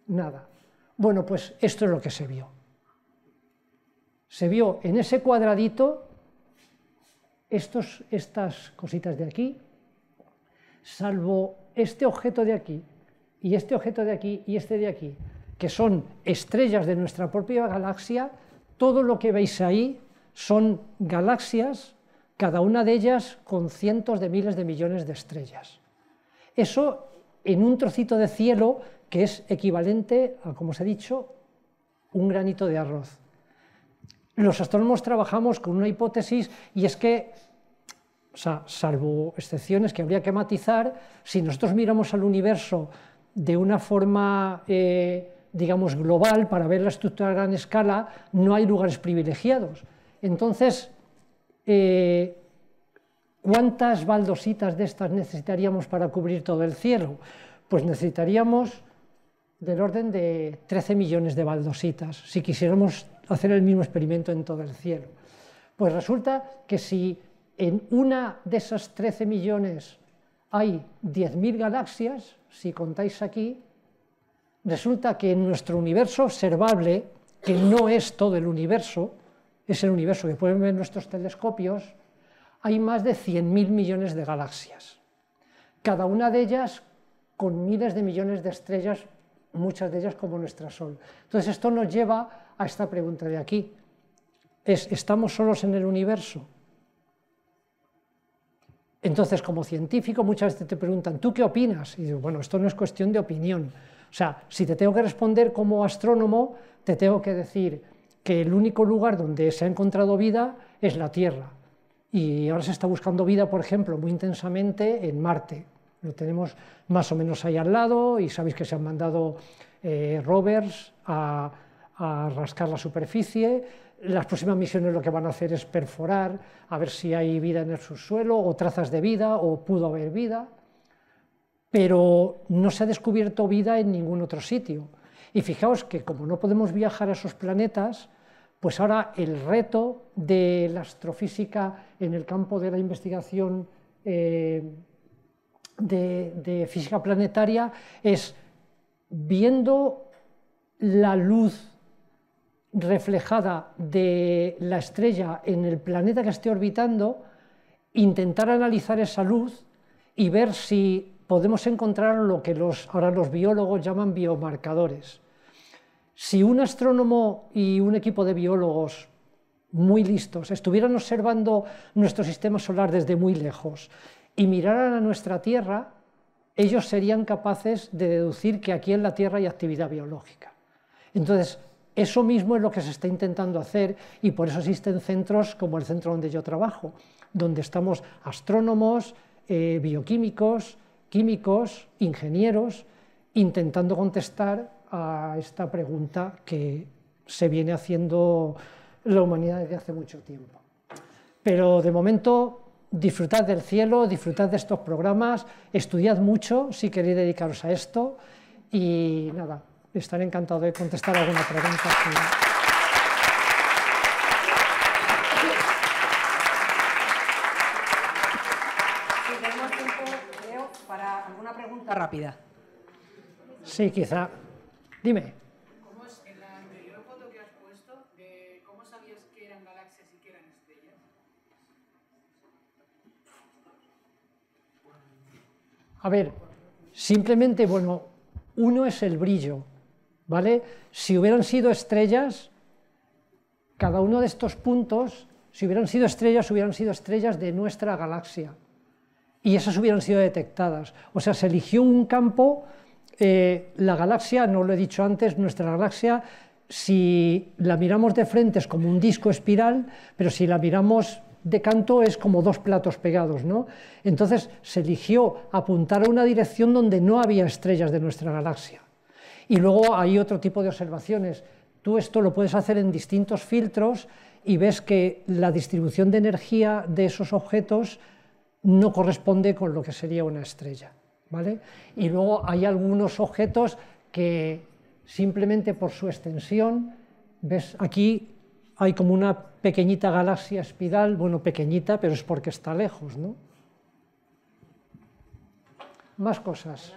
nada. Bueno, pues esto es lo que se vio. Se vio en ese cuadradito estos, estas cositas de aquí, salvo este objeto de aquí, y este objeto de aquí, y este de aquí, que son estrellas de nuestra propia galaxia, todo lo que veis ahí son galaxias, cada una de ellas con cientos de miles de millones de estrellas. Eso en un trocito de cielo que es equivalente a, como os he dicho, un granito de arroz. Los astrónomos trabajamos con una hipótesis y es que salvo excepciones que habría que matizar, si nosotros miramos al universo de una forma, eh, digamos, global, para ver la estructura a gran escala, no hay lugares privilegiados. Entonces, eh, ¿cuántas baldositas de estas necesitaríamos para cubrir todo el cielo? Pues necesitaríamos del orden de 13 millones de baldositas, si quisiéramos hacer el mismo experimento en todo el cielo. Pues resulta que si en una de esas 13 millones hay 10.000 galaxias, si contáis aquí, resulta que en nuestro universo observable, que no es todo el universo, es el universo que pueden ver nuestros telescopios, hay más de 100.000 millones de galaxias, cada una de ellas con miles de millones de estrellas, muchas de ellas como nuestra Sol. Entonces esto nos lleva a esta pregunta de aquí, ¿estamos solos en el universo? Entonces, como científico, muchas veces te preguntan, ¿tú qué opinas? Y digo, bueno, esto no es cuestión de opinión. O sea, si te tengo que responder como astrónomo, te tengo que decir que el único lugar donde se ha encontrado vida es la Tierra. Y ahora se está buscando vida, por ejemplo, muy intensamente en Marte. Lo tenemos más o menos ahí al lado y sabéis que se han mandado eh, rovers a a rascar la superficie. Las próximas misiones lo que van a hacer es perforar, a ver si hay vida en el subsuelo, o trazas de vida, o pudo haber vida. Pero no se ha descubierto vida en ningún otro sitio. Y fijaos que como no podemos viajar a esos planetas, pues ahora el reto de la astrofísica en el campo de la investigación eh, de física planetaria es viendo la luz reflejada de la estrella en el planeta que esté orbitando, intentar analizar esa luz y ver si podemos encontrar lo que los, ahora los biólogos llaman biomarcadores. Si un astrónomo y un equipo de biólogos muy listos estuvieran observando nuestro sistema solar desde muy lejos y miraran a nuestra Tierra, ellos serían capaces de deducir que aquí en la Tierra hay actividad biológica. Entonces, eso mismo es lo que se está intentando hacer y por eso existen centros como el centro donde yo trabajo, donde estamos astrónomos, eh, bioquímicos, químicos, ingenieros, intentando contestar a esta pregunta que se viene haciendo la humanidad desde hace mucho tiempo. Pero de momento disfrutad del cielo, disfrutad de estos programas, estudiad mucho si queréis dedicaros a esto y nada, estaré encantado de contestar alguna pregunta. Si tenemos tiempo, creo, para alguna pregunta rápida. Sí, quizá. Dime. ¿Cómo es en la anterior foto que has puesto, cómo sabías que eran galaxias y que eran estrellas? A ver, simplemente, bueno, uno es el brillo si hubieran sido estrellas, cada uno de estos puntos, si hubieran sido estrellas, hubieran sido estrellas de nuestra galaxia. Y esas hubieran sido detectadas. O sea, se eligió un campo, eh, la galaxia, no lo he dicho antes, nuestra galaxia, si la miramos de frente es como un disco espiral, pero si la miramos de canto es como dos platos pegados, Entonces se eligió apuntar a una dirección donde no había estrellas de nuestra galaxia. Y luego hay otro tipo de observaciones. Tú esto lo puedes hacer en distintos filtros y ves que la distribución de energía de esos objetos no corresponde con lo que sería una estrella. ¿vale? Y luego hay algunos objetos que simplemente por su extensión, ves aquí hay como una pequeñita galaxia espiral, bueno, pequeñita, pero es porque está lejos. ¿no? Más cosas.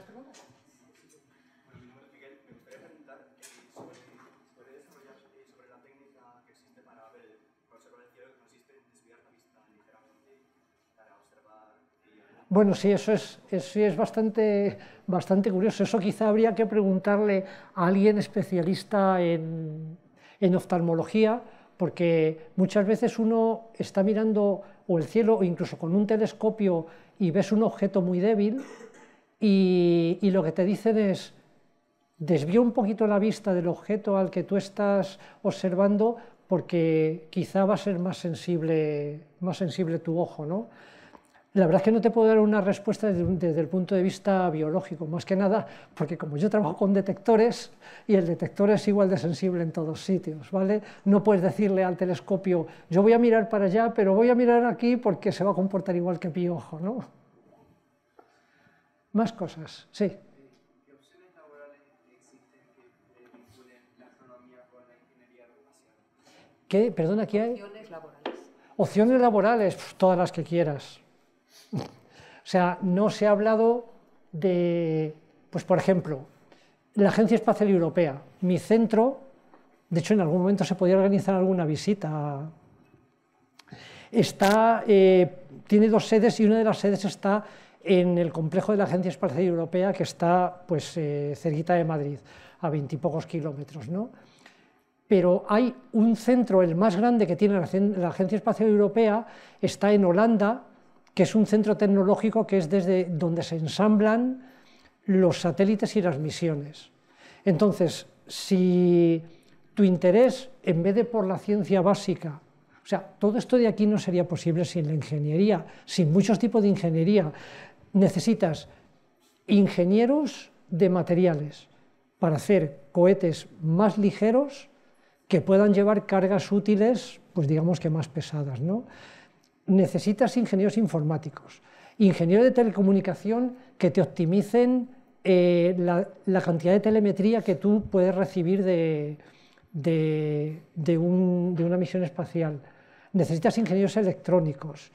Bueno, sí, eso es, es bastante, curioso. Eso quizá habría que preguntarle a alguien especialista en, oftalmología, porque muchas veces uno está mirando o el cielo, o incluso con un telescopio, y ves un objeto muy débil, y, lo que te dicen es, desvío un poquito la vista del objeto al que tú estás observando, porque quizá va a ser más sensible, más sensible tu ojo, ¿no? La verdad es que no te puedo dar una respuesta desde, el punto de vista biológico, más que nada, porque como yo trabajo con detectores y el detector es igual de sensible en todos sitios, ¿vale? No puedes decirle al telescopio, yo voy a mirar para allá, pero voy a mirar aquí porque se va a comportar igual que mi ojo, ¿no? Más cosas, sí. ¿Qué opciones laborales la ¿Qué? Perdona, ¿qué hay? Opciones laborales. Opciones laborales, pues, todas las que quieras o sea, no se ha hablado de, pues por ejemplo, la Agencia Espacial Europea, mi centro, de hecho en algún momento se podía organizar alguna visita, está, eh, tiene dos sedes y una de las sedes está en el complejo de la Agencia Espacial Europea que está pues eh, cerquita de Madrid, a veintipocos kilómetros, pero hay un centro, el más grande que tiene la, Agencia Espacial Europea, está en Holanda, que es un centro tecnológico que es desde donde se ensamblan los satélites y las misiones. Entonces, si tu interés, en vez de por la ciencia básica, o sea, todo esto de aquí no sería posible sin la ingeniería, sin muchos tipos de ingeniería. Necesitas ingenieros de materiales para hacer cohetes más ligeros que puedan llevar cargas útiles, pues digamos que más pesadas, ¿no? necesitas ingenieros informáticos, ingenieros de telecomunicación que te optimicen eh, la, cantidad de telemetría que tú puedes recibir de, una misión espacial. Necesitas ingenieros electrónicos.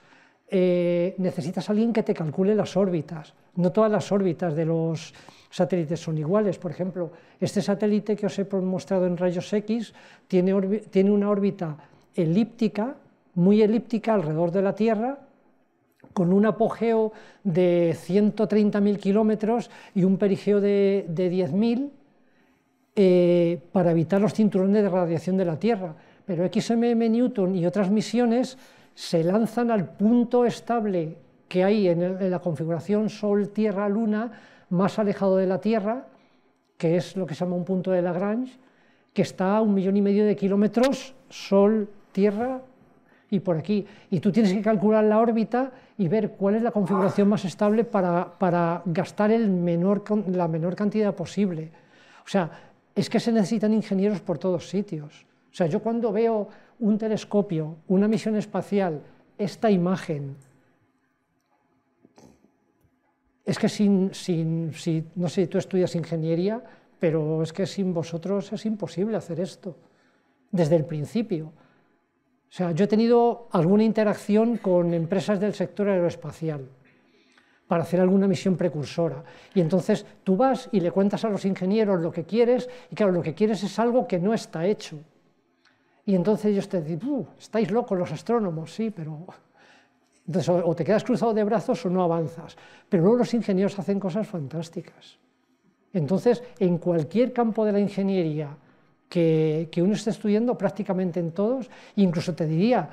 Eh, necesitas alguien que te calcule las órbitas. No todas las órbitas de los satélites son iguales. Por ejemplo, este satélite que os he mostrado en rayos X tiene, tiene una órbita elíptica muy elíptica alrededor de la Tierra, con un apogeo de 130.000 kilómetros y un perigeo de, 10.000 eh, para evitar los cinturones de radiación de la Tierra. Pero XMM Newton y otras misiones se lanzan al punto estable que hay en, la configuración Sol-Tierra-Luna más alejado de la Tierra, que es lo que se llama un punto de Lagrange, que está a un millón y medio de kilómetros sol tierra y por aquí. Y tú tienes que calcular la órbita y ver cuál es la configuración más estable para, para gastar el menor, la menor cantidad posible. O sea, es que se necesitan ingenieros por todos sitios. O sea, yo cuando veo un telescopio, una misión espacial, esta imagen, es que sin, sin, si, no sé, tú estudias ingeniería, pero es que sin vosotros es imposible hacer esto, desde el principio. O sea, yo he tenido alguna interacción con empresas del sector aeroespacial para hacer alguna misión precursora. Y entonces tú vas y le cuentas a los ingenieros lo que quieres, y claro, lo que quieres es algo que no está hecho. Y entonces ellos te dicen, uh, estáis locos los astrónomos, sí, pero... o te quedas cruzado de brazos o no avanzas. Pero luego los ingenieros hacen cosas fantásticas. Entonces, en cualquier campo de la ingeniería, que, uno está estudiando prácticamente en todos, incluso te diría,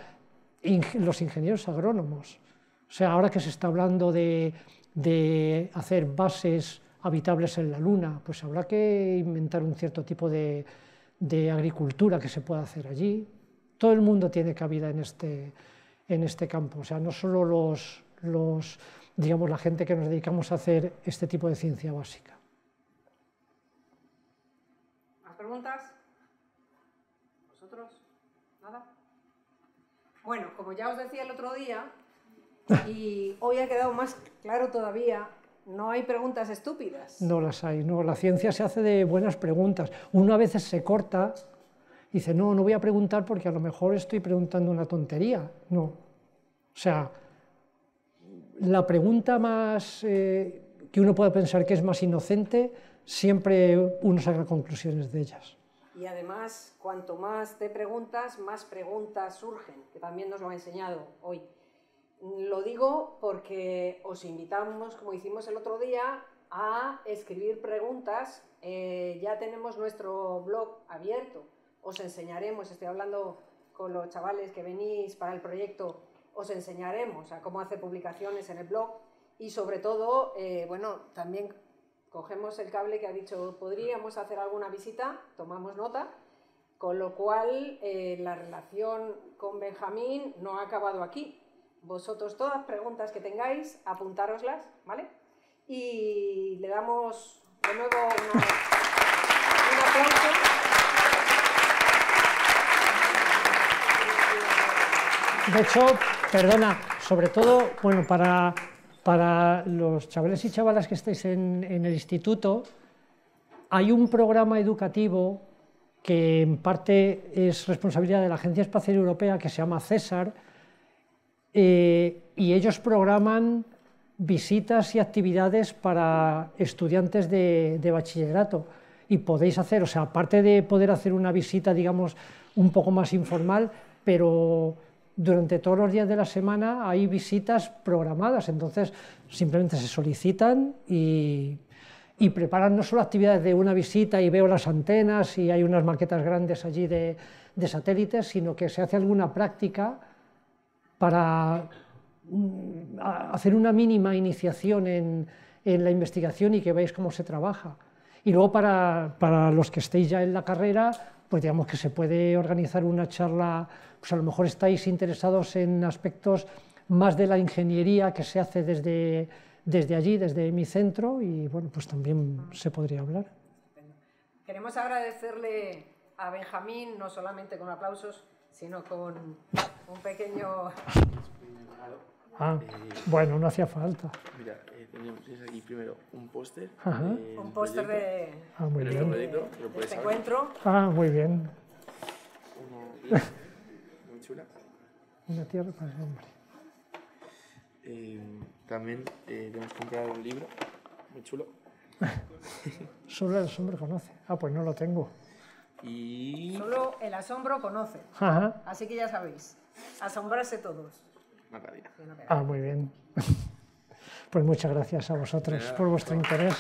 los ingenieros agrónomos. O sea, ahora que se está hablando de, hacer bases habitables en la Luna, pues habrá que inventar un cierto tipo de, agricultura que se pueda hacer allí. Todo el mundo tiene cabida en este, en este campo, o sea, no solo los, los, digamos, la gente que nos dedicamos a hacer este tipo de ciencia básica. ¿Más preguntas? Bueno, como ya os decía el otro día, y hoy ha quedado más claro todavía, no hay preguntas estúpidas. No las hay, no. La ciencia se hace de buenas preguntas. Uno a veces se corta y dice, no, no voy a preguntar porque a lo mejor estoy preguntando una tontería. No. O sea, la pregunta más eh, que uno pueda pensar que es más inocente, siempre uno saca conclusiones de ellas. Y además, cuanto más te preguntas, más preguntas surgen, que también nos lo ha enseñado hoy. Lo digo porque os invitamos, como hicimos el otro día, a escribir preguntas. Eh, ya tenemos nuestro blog abierto. Os enseñaremos, estoy hablando con los chavales que venís para el proyecto, os enseñaremos a cómo hacer publicaciones en el blog y sobre todo, eh, bueno, también cogemos el cable que ha dicho podríamos hacer alguna visita, tomamos nota, con lo cual eh, la relación con Benjamín no ha acabado aquí. Vosotros todas preguntas que tengáis, apuntároslas, ¿vale? Y le damos de nuevo un aplauso. De hecho, perdona, sobre todo, bueno, para para los chavales y chavalas que estáis en, el instituto, hay un programa educativo que en parte es responsabilidad de la Agencia Espacial Europea, que se llama César, eh, y ellos programan visitas y actividades para estudiantes de, de, bachillerato. Y podéis hacer, o sea, aparte de poder hacer una visita, digamos, un poco más informal, pero durante todos los días de la semana hay visitas programadas, entonces simplemente se solicitan y, preparan no solo actividades de una visita y veo las antenas y hay unas maquetas grandes allí de, satélites, sino que se hace alguna práctica para mm, hacer una mínima iniciación en, la investigación y que veáis cómo se trabaja. Y luego para los que estéis ya en la carrera, pues digamos que se puede organizar una charla, pues a lo mejor estáis interesados en aspectos más de la ingeniería que se hace desde, desde allí, desde mi centro, y bueno, pues también se podría hablar. Queremos agradecerle a Benjamín, no solamente con aplausos, sino con un pequeño... Ah, bueno, no hacía falta. Tienes aquí primero un póster. Eh, un póster de. Ah, muy bien. Este proyecto, este encuentro. Ah, muy bien. Una <laughs> muy chula. Una tierra para el hombre. Eh, también eh, hemos comprado un libro muy chulo. <laughs> Solo el asombro conoce. Ah, pues no lo tengo. Y... Solo el asombro conoce. Ajá. Así que ya sabéis, asombrarse todos. Una ah, muy bien. <laughs> Pues muchas gracias a vosotros por vuestro interés.